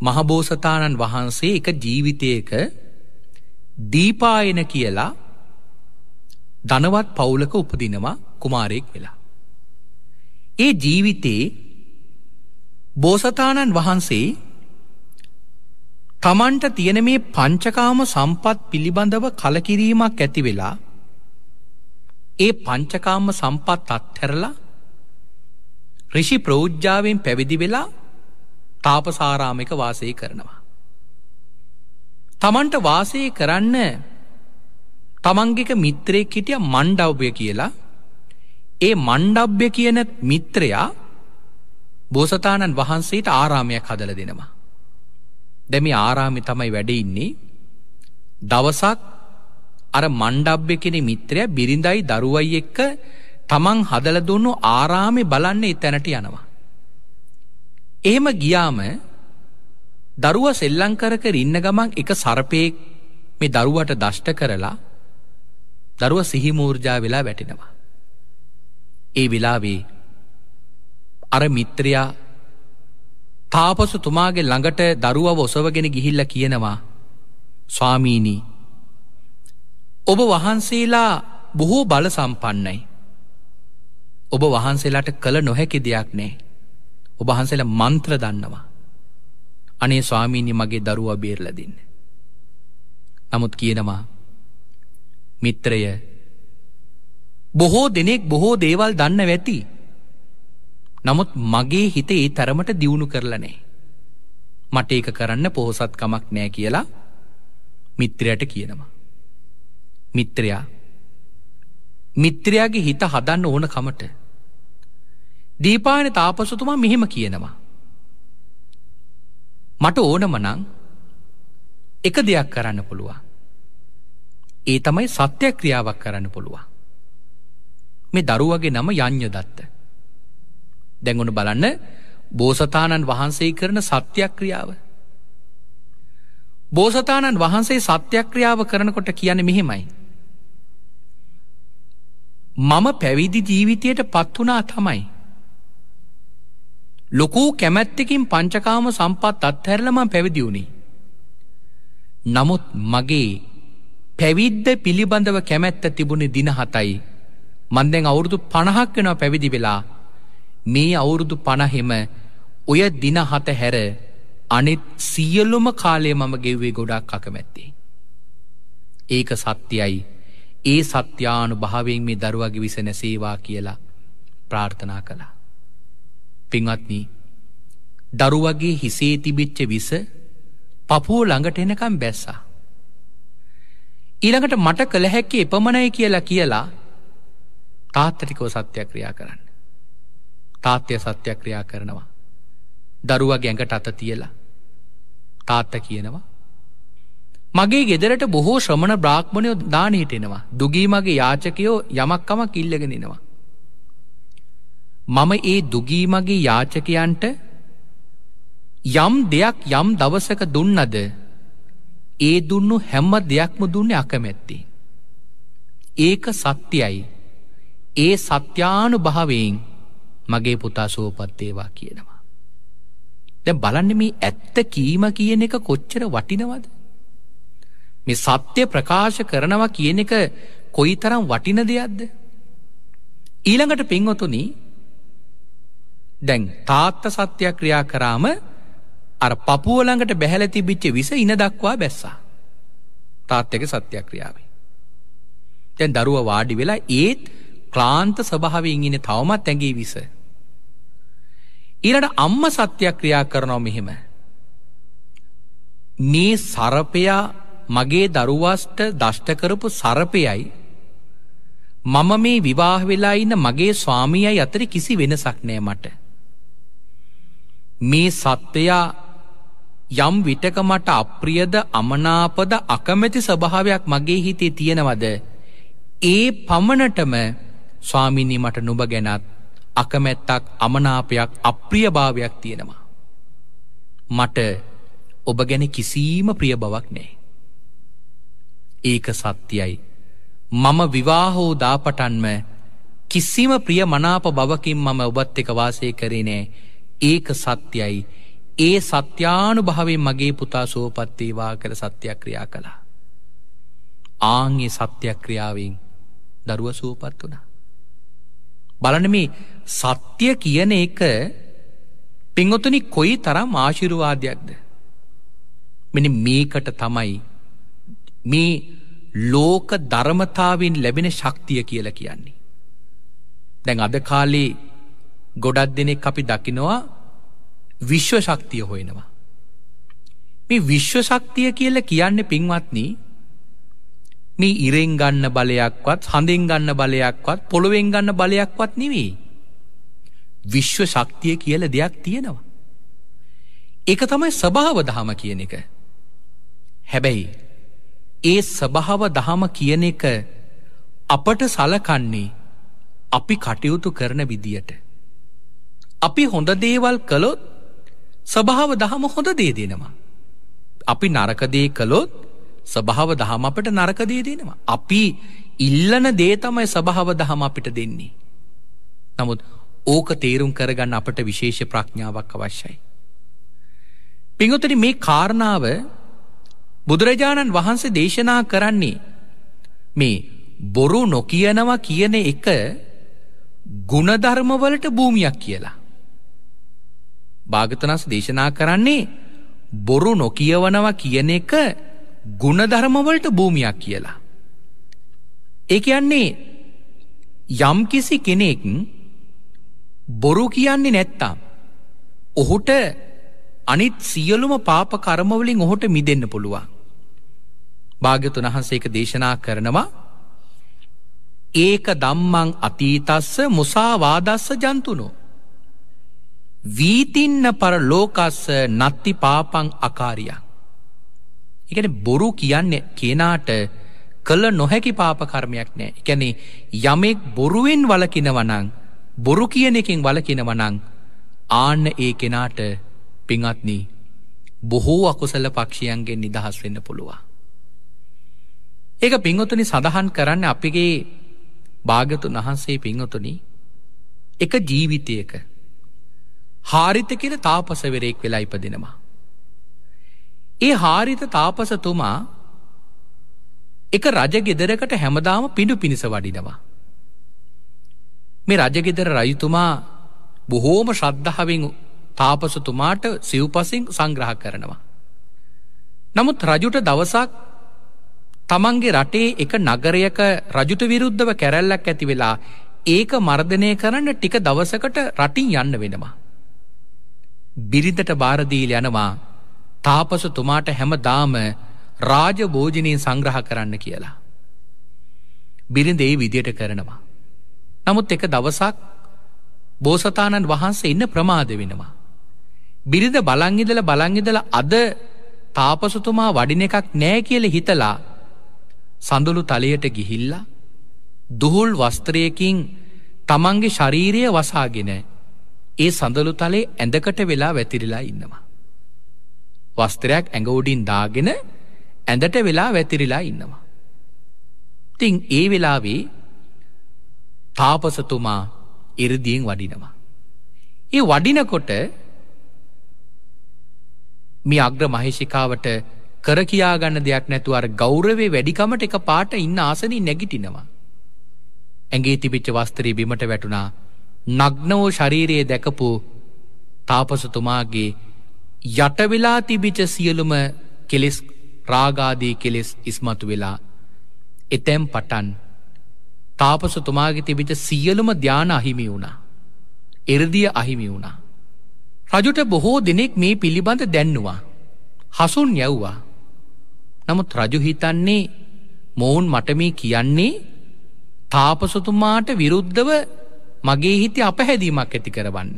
මහබෝසතාණන් වහන්සේ එක ජීවිතයක දීපායන කියලා ධනවත් පවුලක උපදිනවා කුමාරයෙක් වෙලා. ඒ ජීවිතේ බෝසතාණන් වහන්සේ තමන්ට තියෙන මේ පංචකාම සම්පත් පිළිබඳව කලකිරීමක් ඇති වෙලා ඒ පංචකාම සම්පත් අත්හැරලා ඍෂි ප්‍රෞජ්ජාවෙන් පැවිදි වෙලා තාපසාරාමික වාසය කරනවා. තමන්ට වාසය කරන්න තමන්ගෙක මිත්‍රයෙක් හිටිය මණ්ඩව්‍ය කියලා ඒ මණ්ඩබ්්‍ය කියන මිත්‍රයා බෝසතාණන් වහන්සේට ආරාමයක් හදල දෙනවා. දැමි ආරාමි තමයි වැඩඉන්නේ දවසක් අර මණ්ඩබ්්‍ය කෙන මිත්‍රය බිරිඳයි දරුවයි එක්ක තමන් හදල දුන්නු ආරාමි බලන්න එතැනට යනවා. එහෙම ගියාම දරුව සෙල්ලංකරක ඉන්න ගමන් එක සරපයෙක් මේ දරුවට දෂ්ට කරලා දරුව සිහිමූර්ජා වෙලා වැටෙනවා. ඒ වෙලාවේ අර මිත්‍රයා තාපසු තුමාගේ ළඟට දරුවව ඔසවගෙන ගිහිල්ල කියනවා ස්වාමීණී ඔබ වහන්සේලා බොහෝ බල සම්පන්නයි. ඔබ වහන්සේලාට කළ නොහැකි දෙයක් නෑ. ඔබහන්සේල මන්ත්‍ර දන්නවා. අනේ ස්වාමීණි මගේ දරුවා බේරල දෙන්න. නමුත් කියනවා මිත්‍රය බොහෝ දෙනෙක් බොහෝ දේවල් දන්න වැති නමුත් මගේ හිත ඒ තරමට දියුණු කරලනේ මට ඒක කරන්න පොහොසත්කමක් නෑ කියලා මිත්‍රයට කියනවා මිත්‍රයා මිත්‍රයාගේ හිත හදන්න ඕන කමට දීපාන තාපසතුමා මෙහෙම කියනවා මට ඕනමනං එක දෙයක් කරන්න පුළුවන් ඒ තමයි සත්‍ය ක්‍රියාවක් කරන්න පුළුවන්. මේ දරුවගේ නම යං්ඥ දත්ත. දැඟුණු බලන්න බෝසතාණන් වහන්සේ කරන සත්‍යක්‍රියාව. බෝසතාණන් වහන්සේ සත්‍යක්‍රියාව කරනකොට කියන මෙහෙමයි. මම පැවිදි ජීවිතයට පත්වනා තමයි. ලොකූ කැමැත්තකින් පංචකාම සම්පත් අත්හැරලම පැවිදිවුණේ. නමුත් මගේ පැවිද්ද පිළිබඳව කැමැත්ත තිබුණෙ දින හතයි. මන්දැන් අවුරුදු පණහක් වෙනවා පැවිදි වෙලා. මේ අවුරුදු පණහෙම ඔය දින හත හැර අනෙත් සියල්ලොම කාලය මම ගෙව්වේ ගොඩක් අකමැත්තේ. ඒක සත්‍යයි. ඒ සත්‍යානු භාවෙන් මේ දරුවගේ විසන සේවා කියලා ප්‍රාර්ථනා කළා. පිංවත්නී දරුවගේ හිසේ තිබිච්ච විස පපුෝ ළඟට එනකම් බැස්සා. ඊළඟට මට කළ හැක්කේ එපමණයි කියලා කියලා තාත්තටිකෝ සත්‍යක්‍රියා කරන්න. තාත්‍ය සත්‍යක්‍රියා කරනවා. දරුවා ගැඟට අත තියලා. තාත්ත කියනවා. මගේ ගෙදරට බොහෝ ශ්‍රමණ බ්‍රාක්්මණයෝ දානහිටෙනවා. දුගී මගේ යාචකයෝ යමක්කමක් ඉල්ලගෙනෙනවා. මම ඒ දුගී මගේ යාචකයන්ට යම් දෙයක් යම් දවසක දුන්නද ඒ දුන්නු හැම්ම දෙයක්ම දුන්නේ අකමැත්තේ. ඒක සත්‍යයි. ඒ සත්‍යානු භාවයෙන් මගේ පුතා සුවපත්තේවා කියනවා. දැ බලන්න මේ ඇත්ත කීම කියන එක කොච්චර වටිනවද. මේ සත්‍යය ප්‍රකාශ කරනවා කියන එක කොයි තරම් වටින දෙයක්ද. ඊළඟට පෙන්වතුනි දැන් තාත්ත සත්‍යයක් ක්‍රියා කරාම අර පපුව ළඟට බැහැල තිබිච්ච විස ඉන දක්වා බැස්සා. තාත්තක සත්‍යක්‍රියාවේ. දැන් දරුව වාඩි වෙලා ඒත් ක්ලාන්ත ස්වභාවයෙන් ඉන්නේ තවමත් ඇඟේ විස. ඊළඟ අම්මා සත්‍යක්‍රියා කරනවා මෙහෙම. මේ සරපයා මගේ දරුවාට දෂ්ට කරපු සරපයයි මම මේ විවාහ වෙලා ඉන්න මගේ ස්වාමියයි අතර කිසි වෙනසක් නෑ මට. මේ සත්වයා යම් විටක මට අප්‍රියද අමනාපද අකමැති ස්වභාවයක් මගේ හිතේ තියෙනවද ඒ පමණටම ස්වාමිනී මට නුඹ ගැනත් අකමැත්තක් අමනාපයක් අප්‍රියභාවයක් තියෙනවා මට ඔබ ගැන කිසිම ප්‍රිය බවක් නෑ ඒක සත්‍යයි මම විවාහෝ දාපටන්ම කිසිම ප්‍රිය මනාප බවකින් මම ඔබත් එක වාසය කරේ නෑ ඒක සත්‍යයි ඒ සත්‍යානු භාවෙන් මගේ පුතා සෝපත්තේවා කර සත්‍යක්‍රියා කළා. ආංගේ සත්‍යක්‍රියාවෙන් දරුව සූපත් වනා. බලන මේ සත්‍ය කියන එක පෙංගොතුනි කොයි තරම් ආශිරුවාදයක්ද. මෙනි මේකට තමයි මේ ලෝක ධර්මතාවෙන් ලැබෙන ශක්තිය කියල කියන්නේ. දැන් අද කාලේ ගොඩක් දෙනෙක් අපි දකිනවා විශ්ව ශක්තිය හොයනවා. මේ විශ්ව ශක්තිය කියල කියන්න පින්වත්නී මේ ඉරෙන් ගන්න බලයක්වත් හඳෙන් ගන්න බලයක්වත් පොළොවෙන් ගන්න බලයක්වත් නෙවෙයි. විශ්ව ශක්තිය කියල දෙයක් තියෙනවා. ඒක තමයි ස්වභාව දහම කියන එක. හැබැයි ඒ ස්වභාව දහම කියන එක අපට සලකන්නේ අපි කටයුතු කරන විදියට. අපි හොඳ දේවල් කළොත් ස්වභාව දහම හොඳ දේ දෙනවා. අපි නරකදේ කළොත් ස්වභාව දහම අපට නරකදේ දෙනවා. අපි ඉල්ලන දේ තමයි ස්වභාව දහම අපිට දෙන්නේ. නමුත් ඕක තේරුම් කරගන්න අපට විශේෂ ප්‍රඥාවක් අවශ්‍යයි. පිංහොතට මේ කාරණාව බුදුරජාණන් වහන්සේ දේශනා කරන්නේ මේ බොරු නොකියනවා කියන එක ගුණධර්මවලට භූමියක් කියලා. භාගතනස් දේශනා කරන්නේ බොරු නොකියවනවා කියන එක ගුණධර්මවලට භූමියක් කියලා. ඒ කියන්නේ යම්කිසි කෙනෙක් බොරු කියන්නේ නැත්තම් ඔහුට අනිත් සියලුම පාප කර්මවලින් ඔහුට මිදෙන්න පුළුවන්. භාග්‍යතුන් වහන්සේක දේශනා කරනවා ඒක ධම්මං අතීතස්ස මුසාවාදස්ස ජන්තුනෝ වීතින්න පර ලෝකස්ස නත්ති පාපං අකාරියන්. එකන බොරු කියන්න කෙනාට කළ නොහැකි පාපකර්මයක් නෑ එකැනේ යමෙක් බොරුවෙන් වලකිනවනං බොරු කියන එකින් වලකිනවනං ආන්න ඒ කෙනාට පිංත්නී බොහෝ අකුසල පක්ෂියන්ගෙන් නිදහස් වෙන්න පුළුවන්. ඒක පිංහොතුනි සඳහන් කරන්න අපිගේ භාගතුන් වහන්සේ පිංහොතුනි එක ජීවිතයක හාරිත කියල තාපසවරයෙක් වෙලා ඉපදිනවා. ඒ හාරිත තාපසතුමා එක රජගෙදරකට හැමදාම පිඩු පිණිස වඩිනවා. මේ රජගෙදර රජතුමා බොහෝම ශ්‍රද්ධාවෙන් තාපසතුමාට සිව්පසින් සංග්‍රහ කරනවා. නමුත් රජුට දවසක් තමන්ගේ රටේ එක නගරයක රජුට විරුද්ධව කැරැල්ලක් ඇති වෙලා ඒක මර්ධනය කරන්න ටික දවසකට රටින් යන්න වෙනවා. බිරිඳට භාරදීල යනවා තාපස තුමාට හැම දාම රාජභෝජනයෙන් සංග්‍රහ කරන්න කියලා. බිරිඳ ඒ විදියට කරනවා. නමුත් එක දවසක් බෝසතාණන් වහන්සේ ඉන්න ප්‍රමාද වෙනවා. බිරිඳ බලංගිදල බලංගිදල අද තාපසතුමා වඩින එකක් නෑ කියල හිතලා සඳුළු තලයට ගිහිල්ලා දුහුල් වස්ත්‍රයකින් තමන්ගේ ශරීරය වසාගෙන ඒ සඳලු තලේ ඇඳකට වෙලා වැතිරිලා ඉන්නවා. වස්ත්‍රයක් ඇඟෝඩින් දාගෙන ඇඳට වෙලා වැතිරිලා ඉන්නවා. තිං ඒ වෙලාවේ තාපසතුමා ඉරදියෙන් වඩිනවා. ඒ වඩිනකොට මේ අග්‍ර මහේෂිකාවට කර කියා ගන්න දෙයක් නැතුව අර ගෞරවේ වැඩිකමට එක පාට ඉන්න ආසනින් නැගිටිනවා. ඇගේ තිබිච්ච වස්ත්‍රී බිමට වැටුණා නග්නවෝ ශරීරයේ දැකපු තාපසතුමාගේ යටවෙලා තිබිච සියලුම කෙලෙස් රාගාදී කෙලෙස් ඉස්මතු වෙලා එතැම් පටන් තාපසතුමාගේ තිබිච සියලුම ධ්‍යාන අහිමි වුණා. එරදිය අහිමි වුණා. රජුට බොහෝ දෙනෙක් මේ පිළිබඳ දැන්නවා. හසුන් යැව්වා. නමුත් රජු හිතන්නේ මොවුන් මට මේ කියන්නේ තාපසතුමාට විරුද්ධව මගේ හිතේ අපහැදීමක් ඇති කරවන්න.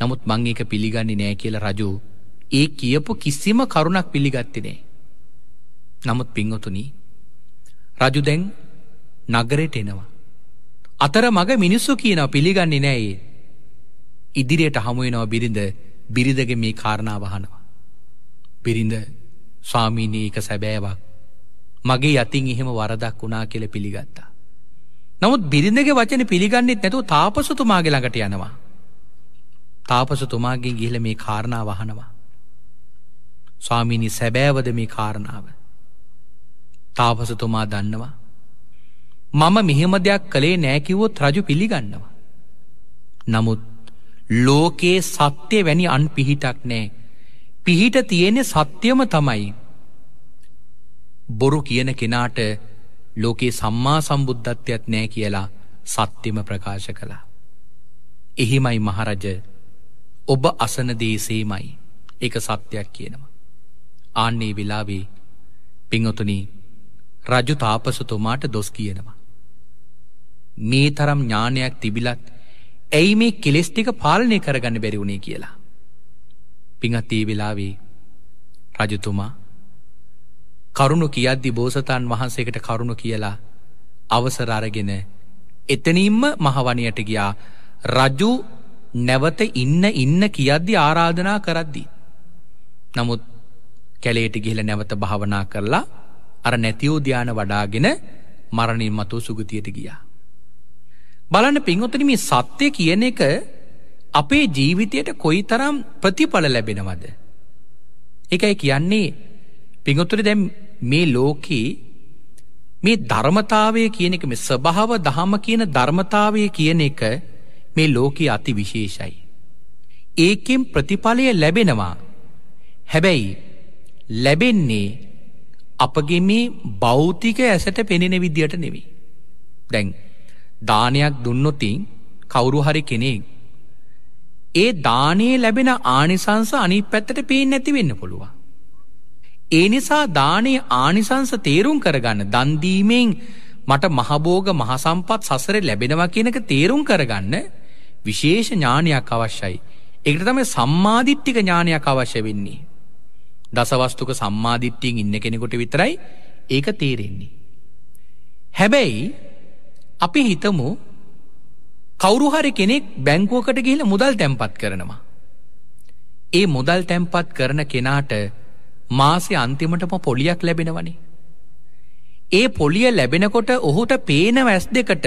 නමුත් මං ඒක පිළිගන්නේ නෑ කියලා රජු ඒ කියපු කිසිම කරුණක් පිළිගත්තේ නෑ. නමුත් පින්වතුනි රජු දැන් නගරෙට එනවා. අතර මග මිනිස්සු කියනවා පිළිගන්නේ නෑ ඒ. ඉදිරියට හමු වෙනවා බිරිඳ බිරිඳගේ මේ කාරණාව අහනවා. බිරිඳ ස්වාමීනි එක සැබෑවක්. මගේ යතින් එහෙම වරදක් වුණා කියලා පිළිගත්තා. නමුත් බිරිඳගේ වචන පිළිගන්නෙත් නැතුව තාපසතුමාගේ ළඟට යනවා. තාපසතුමාගේ ගිහිල මේ කාරණා වහනවා. ස්වාමිනි සැබෑවද මේ කාරණාව. තාපසතුමා දන්නවා. මම මෙහෙම දෙයක් කළේ නෑකිවොත් රජු පිළිගන්නවා. නමුත් ලෝකයේ සත්‍යය වැනි අන් පිහිටක් නෑ. පිහිට තියෙනෙ සත්‍යම තමයි. බොරු කියන කෙනාට ලෝකේ සම්මා සම්බුද්ධත්වයක් නෑ කියලා සත්‍යම ප්‍රකාශ කළා. එහිමයි මහරජ ඔබ අසන දේසේමයි එක සත්‍යයක් කියනවා. ආන්නේ වෙලාවේ පිංහතුනී රජු තාපසතුමාට දොස් කියනවා. මේ තරම් ඥානයක් තිබිලත් ඇයි මේ කෙලෙස්ටික පාලනය කරගන්න බැරිවුණේ කියලා. පිංහත්තේ වෙලාවේ රජතුමා කරුණු කියද්දි බෝසතාන් වහන්සේකට කරුණු කියලා අවසර අරගෙන එතනින්ම මහවනයට ගියා රජු නැවත ඉන්න ඉන්න කියද්දි ආරාධනා කරද්දී. නමුත් කැලේට ගිහිල නැවත භාවනා කරලා අර නැතිවෝධ්‍යාන වඩාගෙන මරණින් මතු සුගතියට ගියා. බලන්න පින්වතන මේ සත්‍යය කියන එක අපේ ජීවිතයට කොයි තරම් ප්‍රතිඵල ලැබෙනවද. එකයි කියන්නේ පිඟොතුර දැම් මේ ලෝකේ මේ ධර්මතාවය කියන එක මේ ස්වභාව දහම කියන ධර්මතාවය කියන එක මේ ලෝකයේ අති විශේෂයි. ඒකෙන් ප්‍රතිඵලය ලැබෙනවා. හැබැයි ලැබෙන්නේ අපගේ මේ භෞතික ඇසට පෙනෙන විදියට නෙවෙයි. දැන් දානයක් දුන්නොතින් කවුරු හරි කෙනෙක් ඒ දානයේ ලැබෙන ආනිසංස අනිත් පැත්තට පේන්නේ නැති වෙන්න පුළුවන්. ඒ නිසා දානේ ආනිසංස තේරුම් කරගන්න දන් දීමෙන් මට මහභෝග මහසම්පත් සසරේ ලැබෙනවා කියන එක තේරුම් කරගන්න විශේෂ ඥානයක් අවශ්‍යයි. ඒකට තමයි සම්මාදිට්ඨික ඥානයක් අවශ්‍ය වෙන්නේ. දසවස්තුක සම්මාදිට්ඨියෙන් ඉන්න කෙනෙකුට විතරයි ඒක තේරෙන්නේ. හැබැයි අපි හිතමු කවුරු හරි කෙනෙක් බැංකුවකට ගිහිල්ලා මුදල් තැන්පත් කරනවා. ඒ මුදල් තැන්පත් කරන කෙනාට මාසේ අන්තිමටම පොලියක් ලැබෙනවනේ. ඒ පොලිය ලැබෙනකොට ඔහුට පේන වැස් දෙකට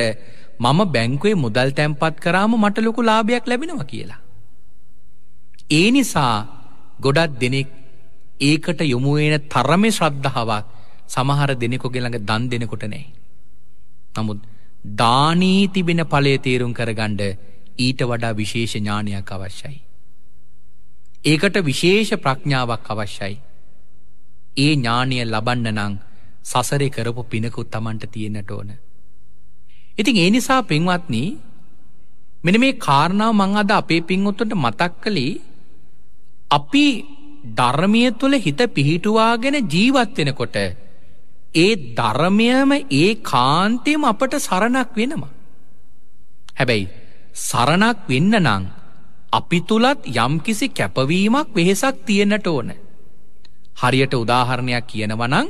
මම බැංකුවේ මුදල් තැන්පත් කරාම මට ලොකු ලාභයක් ලැබෙනවා කියලා. ඒ නිසා ගොඩක් දෙනෙක් ඒකට යොමු වෙන තරමේ ශ්‍රද්ධාවක් සමහර දෙනෙකුගේ ළඟ දන් දෙනකොට නැහැ. නමුත් දානී තිබෙන ඵලය තේරුම් කරගන්න ඊට වඩා විශේෂ ඥානයක් අවශ්‍යයි. ඒකට විශේෂ ප්‍රඥාවක් අවශ්‍යයි. ඒ ඥානය ලබන්න නං සසරය කරපු පිනකුත් තමන්ට තියෙනට ඕන. ඉතින් ඒ නිසා පෙන්වත්නී මෙන මේ කාරණාව මං අද අපේ පින්වොත්තුට මතක් කළේ අපි ධර්මය තුළ හිත පිහිටුවාගෙන ජීවත්වෙනකොට ඒ ධර්මයම ඒ කාන්තයම අපට සරණක් වෙනවා. හැබැයි සරණක් වෙන්න නං අපි තුළත් යම්කිසි කැපවීමක් වෙහෙසක් තියෙනට ඕනෑ. හරියට උදාහරණයක් කියනවනං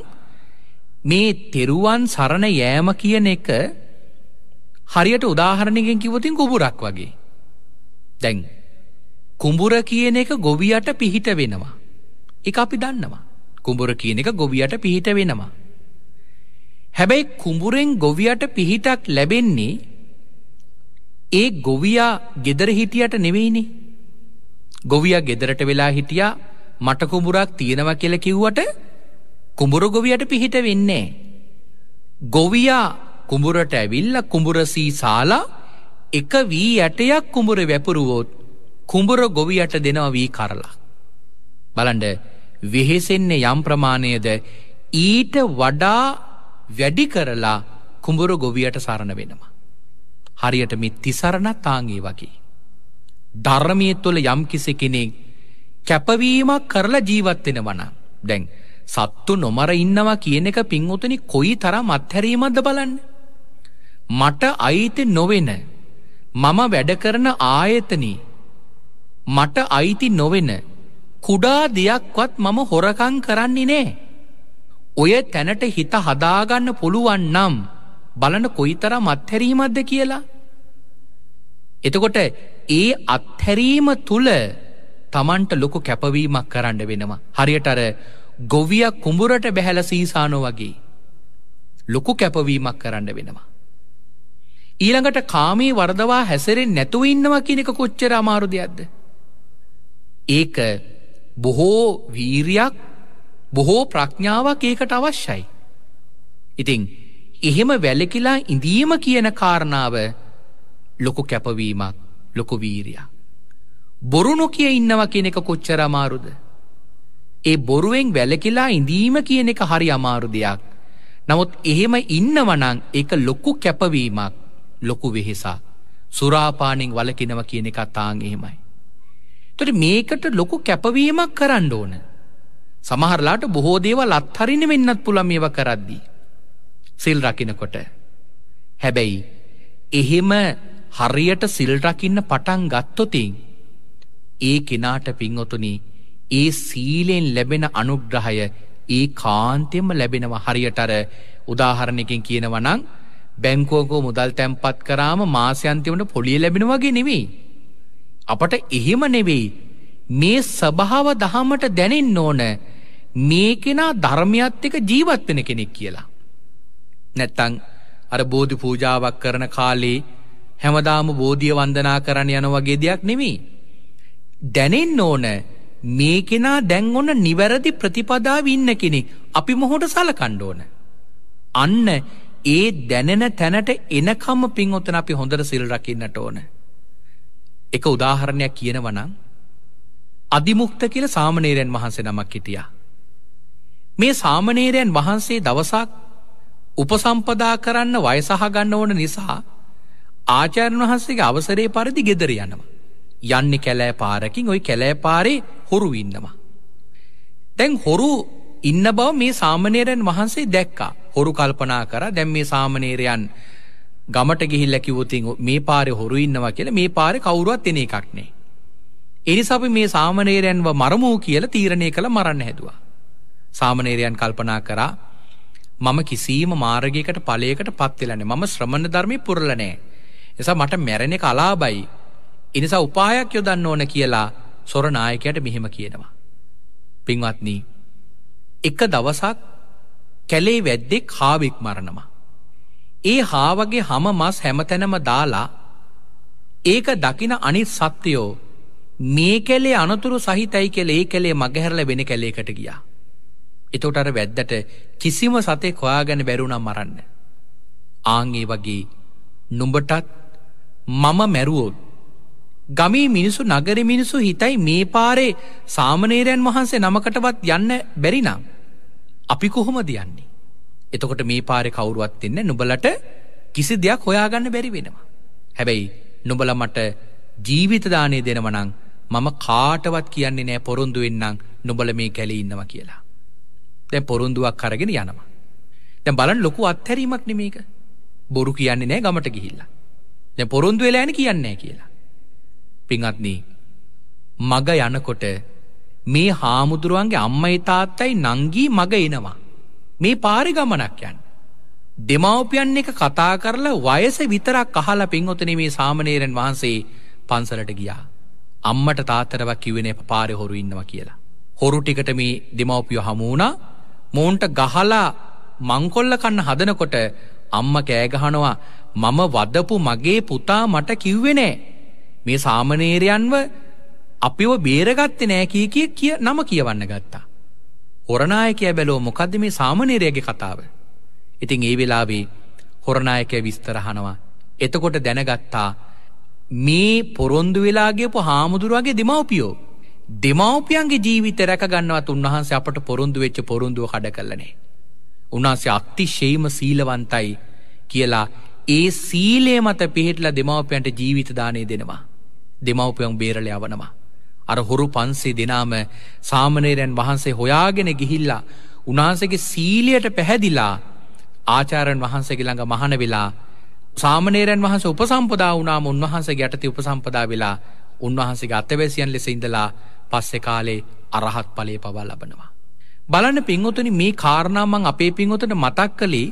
මේ තෙරුවන් සරණ යෑම කියන එක හරියට උදාහරණයගෙන් කිවතින් කුඹුරක් වගේ. දැන් කුඹුර කියන එක ගොවියට පිහිට වෙනවා. එක අපි දන්නවා. කුඹුර කියන එක ගොවියට පිහිට වෙනවා. හැබැයි කුඹුරෙන් ගොවියට පිහිටක් ලැබෙන්නේ ඒ ගොවියා ගෙදර හිටියට නෙවෙයිනේ. ගොවියා ගෙදරට වෙලා හිටියා මට කුඹුරක් තියෙනවා කියලා කිව්වට කුඹුරු ගොවියට පිහිට වෙන්නේ. ගොවියා කුඹුරට ඇවිල්ලා කුඹුර සීසාලා එක වී ඇටයක් කුඹුර වැපුරුවොත් කුඹුර ගොවියට දෙනවා වී කරලා. බලන්ඩ වෙහෙසෙන්නේ යම් ප්‍රමාණයද ඊට වඩා වැඩි කරලා කුඹුර ගොවියට සරණ වෙනවා. හරියට මේ තිසරණ තාගේ වගේ. ධර්මය තුළ යම් කිසි කෙනෙක් කැපවීමක් කරලා ජීවත් වෙනවනම් දැන් සත්තු නොමර ඉන්නවා කියන එක පින්වතුනි කොයි තරම් අත්හැරීමක්ද බලන්න මට අයිති නොවෙන මම වැඩ කරන ආයතනී මට අයිති නොවෙන කුඩා දෙයක්වත් මම හොරකං කරන්නේ නෑ ඔය තැනට හිත හදාගන්න පුළුවන් නම් බලන කොයිතරම් අත්හැරීමක්ද කියලා එතකොට ඒ අත්හැරීම තුළ තමන්ට ලොකු කැපවීමක් කරන්න වෙනවා. හරියට අර ගොවිය කුඹුරට බැහැල සීසානෝ වගේ. ලොකු කැපවීමක් කරන්න වෙනවා. ඊළඟට කාමී වරදවා හැසරෙන් නැතුව ඉන්නවා කියනෙක කොච්චර අමාරු දෙයක්ද. ඒක බොහෝ වීරයක් බොහෝ ප්‍රඥාවක් ඒකට අවශ්‍යයි. ඉතිං එහෙම වැලකිලා ඉඳීම කියන කාරණාව ලොකු කැපවීමක් ලොකු වීරයක්. බොරු නොකිය ඉන්නවා කියන එක කොච්චර අමාරුද. ඒ බොරුවෙන් වැලකිලා ඉඳීම කියන එක හරි අමාරු දෙයක්. නමුත් එහෙම ඉන්නවනං එක ලොක්කු කැපවීමක් ලොකු වෙහෙසා. සුරාපානෙන් වලකිනව කියන එක තාං එහෙමයි. තොට මේකට ලොකු කැපවීමක් කරන්න ඕන. සමහරලාට බොහෝ දේවල් අත්හරින වෙන්නත් පුළමේව කරද්දී. සිල් රකිනකොට. හැබැයි එහෙම හරියට සිල්රකින්න පටන් ගත්තොතින්. ඒ කෙනාට පින්වතුනි ඒ සීලෙන් ලැබෙන අනුග්‍රහය ඒ කාන්තෙම ලැබෙනවා හරියටර උදාහරණයකින් කියනවනං බැංකෝකෝ මුදල් තැන්පත් කරාම මාසයන්තිවට පොලිය ලැබෙන වගේ නෙවෙයි. අපට එහෙම නෙවෙයි මේ සභාව දහමට දැනෙන් ඕන මේ කෙනා ධර්මයත් එක ජීවත්වෙන කෙනෙක් කියලා. නැත්තං අර බෝධි පූජාවක් කරන කාලේ හැමදාම බෝධිය වන්දනා කරන්න යන වගේ දෙයක් නෙවෙයි. දැනෙන්න ඕන මේ කෙනා දැන් ඔන්න නිවැරදි ප්‍රතිපදාව ඉන්න කෙනෙ අපි මොහොට සලකණ්ඩ ඕන. අන්න ඒ දැනෙන තැනට එනකම්ම පින්ඔතන අපි හොඳර සිල් රකින්නට ඕන. එක උදාහරණයක් කියනවනම් අධිමුක්ත කියල සාමනේරයන් වහන්සේ නමක් හිටිය. මේ සාමනේරයන් වහන්සේ දවසක් උපසම්පදා කරන්න වයසහගන්න ඕන නිසා ආචාර්ණ වහන්සේගේ අවසරේ පරිදි ගෙදර යනවා. යන්නේ කැලෑ පාරකින් ওই කැලෑ පාරේ හොරු ඉන්නවා. දැන් හොරු ඉන්න බව මේ සාමණේරයන් වහන්සේ දැක්කා. හොරු කල්පනා කරා දැන් මේ සාමණේරයන් ගමට ගිහිල්ලා කිව්වොතින් මේ පාරේ හොරු ඉන්නවා කියලා මේ පාරේ කවුරුවත් එන එකක් නෑ. ඒ නිසා අපි මේ සාමණේරයන්ව මරමු කියලා තීරණය කළ මරන්න හැදුවා. සාමණේරයන් කල්පනා කරා මම කිසියම් මාර්ගයකට ඵලයකට පත් වෙලා නෑ. මම ශ්‍රමණ ධර්මේ පුරලා නෑ. එසා මට මැරෙන එක අලාබයි. එනිසා උපායක් යොදන්න ඕන කියලා සොරනායකයට මෙහෙම කියනවා. පින්වත්නී එක දවසක් කැලේ වැද්දෙක් හාවෙක් මරණම. ඒ හාවගේ හම මස් හැමතැනම දාලා ඒක දකින අනිත් සත්‍යයෝ මේ කැලේ අනතුරු සහිතයි කෙල ඒ කැලේ මගහැරල වෙන කැලේකට ගියා. එතොටර වැද්දට කිසිම සතේ කොයාගැන බැරුණම් මරන්න. ආංගේ වගේ නුඹටත් මම මැරුවෝත් ගමී මිනිසු නගර මිනිසු හිතයි මේ පාරේ සාමනේරයන් වහන්සේ නමකටවත් යන්න බැරිනම්. අපි කොහොම දයන්නේ. එතකොට මේ පාරෙ කවුරුවත් එන්න නුබලට කිසි දෙයක් හොයාගන්න බැරි වෙනවා. හැබැයි නොබල මට ජීවිතදානය දෙනවනං මම කාටවත් කියන්නේ නෑ පොරුන්දු වෙන්නම් නොබල මේ කැලෙ ඉන්නවා කියලා. දැන් පොරුන්දුවක් කරගෙන යනවා. දැන් බලන් ලොකු අත්හැරීමක් නෙමේක. බොරු කියන්නේ නෑ ගමට ගිහිල්ලා. දැන් පොරුන්දු වෙලා යන්නේ කියන්නේ නෑ කියලා. පිංහත්නී මග යනකොට මේ හාමුදුරුවන්ගේ අම්මයි තාත්තයි නංගී මග එනවා. මේ පාරි ගමනක් යන්. දෙමවපියන් එක කතා කරලා වයස විතරක් අහල පින්ඔතන මේ සාමනේරෙන් වහන්සේ පන්සලට ගියා. අම්මට තාතරව කිවෙන පාරය හොරු ඉන්නවා කියලා. හොරු ටිකට මේ දෙමවපියෝ හමුණා මෝන්ට ගහලා මංකොල්ල කන්න හදනකොට අම්ම කෑගහනවා මම වදපු මගේ පුතා මට කිව්වෙනෑ. මේ සාමනේරයන්ව අපිව බේරගත්තේ නෑ කිය කිය කිය නම කියවන්න ගත්තා. හොරනායකය බැලෝ මොකද්ද මේ සාමනේරයගේ කතාව. ඉතින් ඒ වෙලාවේ හොරනායකය විස්තරහනවා. එතකොට දැනගත්තා මේ පොරොන්දු වෙලාගේපු හාමුදුරුවගේ දෙමවපියෝ. දෙමවපියන්ගේ ජීවිත රැකගන්නවත් උන්වහන්සේ අපට පොරොන්දු වෙච්ච පොරොන්දුව කඩ කරලනේ. උන්වහන්සේ අක්තිශේම සීලවන්තයි කියලා ඒ සීලේ මත පිහිටලා දෙමව්පියන්ට ජීවිත දානය දෙනවා. දෙමව්පියන් බේරලා යවනවා. අර හොරු පන්සේ දෙනාම සාමනේරයන් වහන්සේ හොයාගෙන ගිහිල්ලා උන්වහන්සේගේ සීලියට පැහැදිලා ආචාරන් වහන්සේගේ ළඟ මහන වෙලා සාමනේරයන් වහන්සේ උපසම්පදා වුණාම උන්වහන්සේගේ යටතේ උපසම්පදා වෙලා උන්වහන්සේගේ අතවැසියන් ලෙස ඉඳලා පස්සේ කාලේ අරහත් ඵලයේ පවා ලබනවා. බලන්න පින්වතුනි මේ කාරණා මං අපේ පින්වතට මතක් කළේ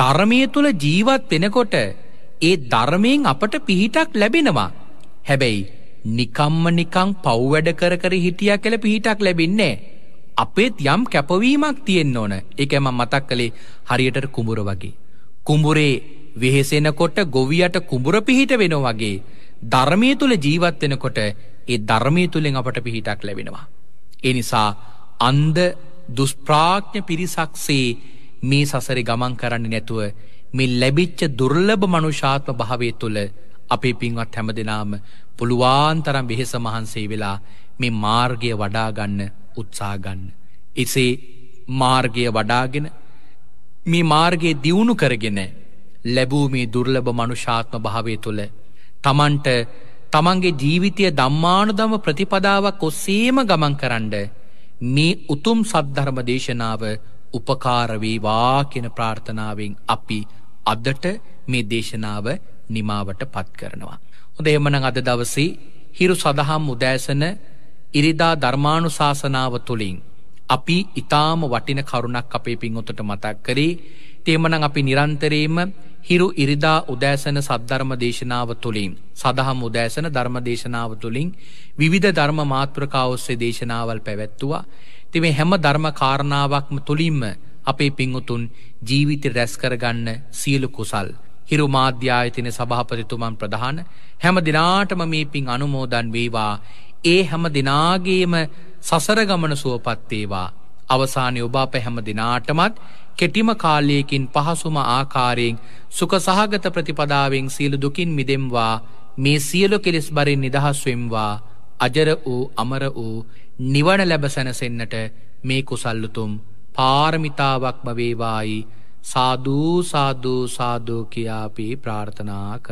ධර්මය තුළ ජීවත් වෙනකොට ඒ ධර්මයෙන් අපට පිහිටක් ලැබෙනවා. හැබැයි නිකම්ම නිකං පව්වැඩ කර කර හිටිය කළ පිහිටක් ලැබින්නේ. අපේත් යම් කැපවීමක් තියෙන් ඕන එකම මතක් කළේ හරියට කුඹුර වගේ. කුඹුරේ වෙහෙසෙනකොට ගොවියට කුඹුර පිහිට වෙන වගේ ධර්මය තුළ ජීවත් වෙනකොට ඒ ධර්මය තුළින් අපට පිහිටක් ලැබෙනවා. එනිසා අන්ද දුස්ප්‍රාඥ පිරිසක්සේ මේ සසරේ ගමන් කරන්නේ නැතුව මේ ලැබිච්ච දුර්ලභ මනුෂාත්ම භාවය තුළ අපේ පින්වත් හැම දෙනාම පුළුවන් තරම් වෙහෙස මහන්සේ වෙලා මේ මාර්ගය වඩා ගන්න උත්සාහ ගන්න. එසේ මාර්ගය වඩාගෙන මේ මාර්ගයේ දියුණු කරගෙන ලැබූ මේ දුර්ලභ මනුෂාත්ම භාවය තුළ තමන්ට තමන්ගේ ජීවිතය ධම්මානුදම ප්‍රතිපදාවක් ඔස්සේම ගමන් කරන්න මේ උතුම් සද්ධර්ම දේශනාව උපකාරවේවා කෙන ප්‍රාර්ථනාවෙන් අපි අදට මේ දේශනාව නිමාවට පත් කරනවා. හොඳ එමන අද දවසේ හිරු සඳහම් උදෑසන ඉරිදා ධර්මාණු ශාසනාව තුළින්. අපි ඉතාම වටින කරුණක් අපේ පින්ඔතට මතක් කරේ තේමනං අපි නිරන්තරේම හිරු ඉරිදා උදෑසන සද්ධර්ම දේශනාව තුළින් සඳහම් උදෑසන ධර්ම දේශනාව තුළින් විවිධ ධර්ම මාත්‍රකාවස්සේ දේශනාවල් පැවැත්තුවා ඉතින් මේ හැම ධර්ම කාරණාවක්ම තුලින්ම අපේ පින්වුතුන් ජීවිතය රැස් කරගන්න සියලු කුසල් හිරු මාධ්‍යායතන සභාපතිතුමන් ප්‍රධාන හැම දිනාටම මේ පින් අනුමෝදන් වේවා ඒ හැම දිනාගේම සසර ගමන සුවපත් වේවා අවසානයේ ඔබ අප හැම දිනාටමත් කෙටිම කාලයකින් පහසුම ආකාරයෙන් සුඛ සහගත ප්‍රතිපදාවෙන් සියලු දුකින් මිදෙම්වා මේ සියලු කෙලෙස් බරින් නිදහස් වෙම්වා අජර වූ අමර වූ නිවන ලැබ සැනසෙන්නට මේ කුසල්ලුතුම් පාරමිතාවක් බවේවායි සාධූ සාධූ සාධෝ කියාපි ප්‍රාර්ථනා කර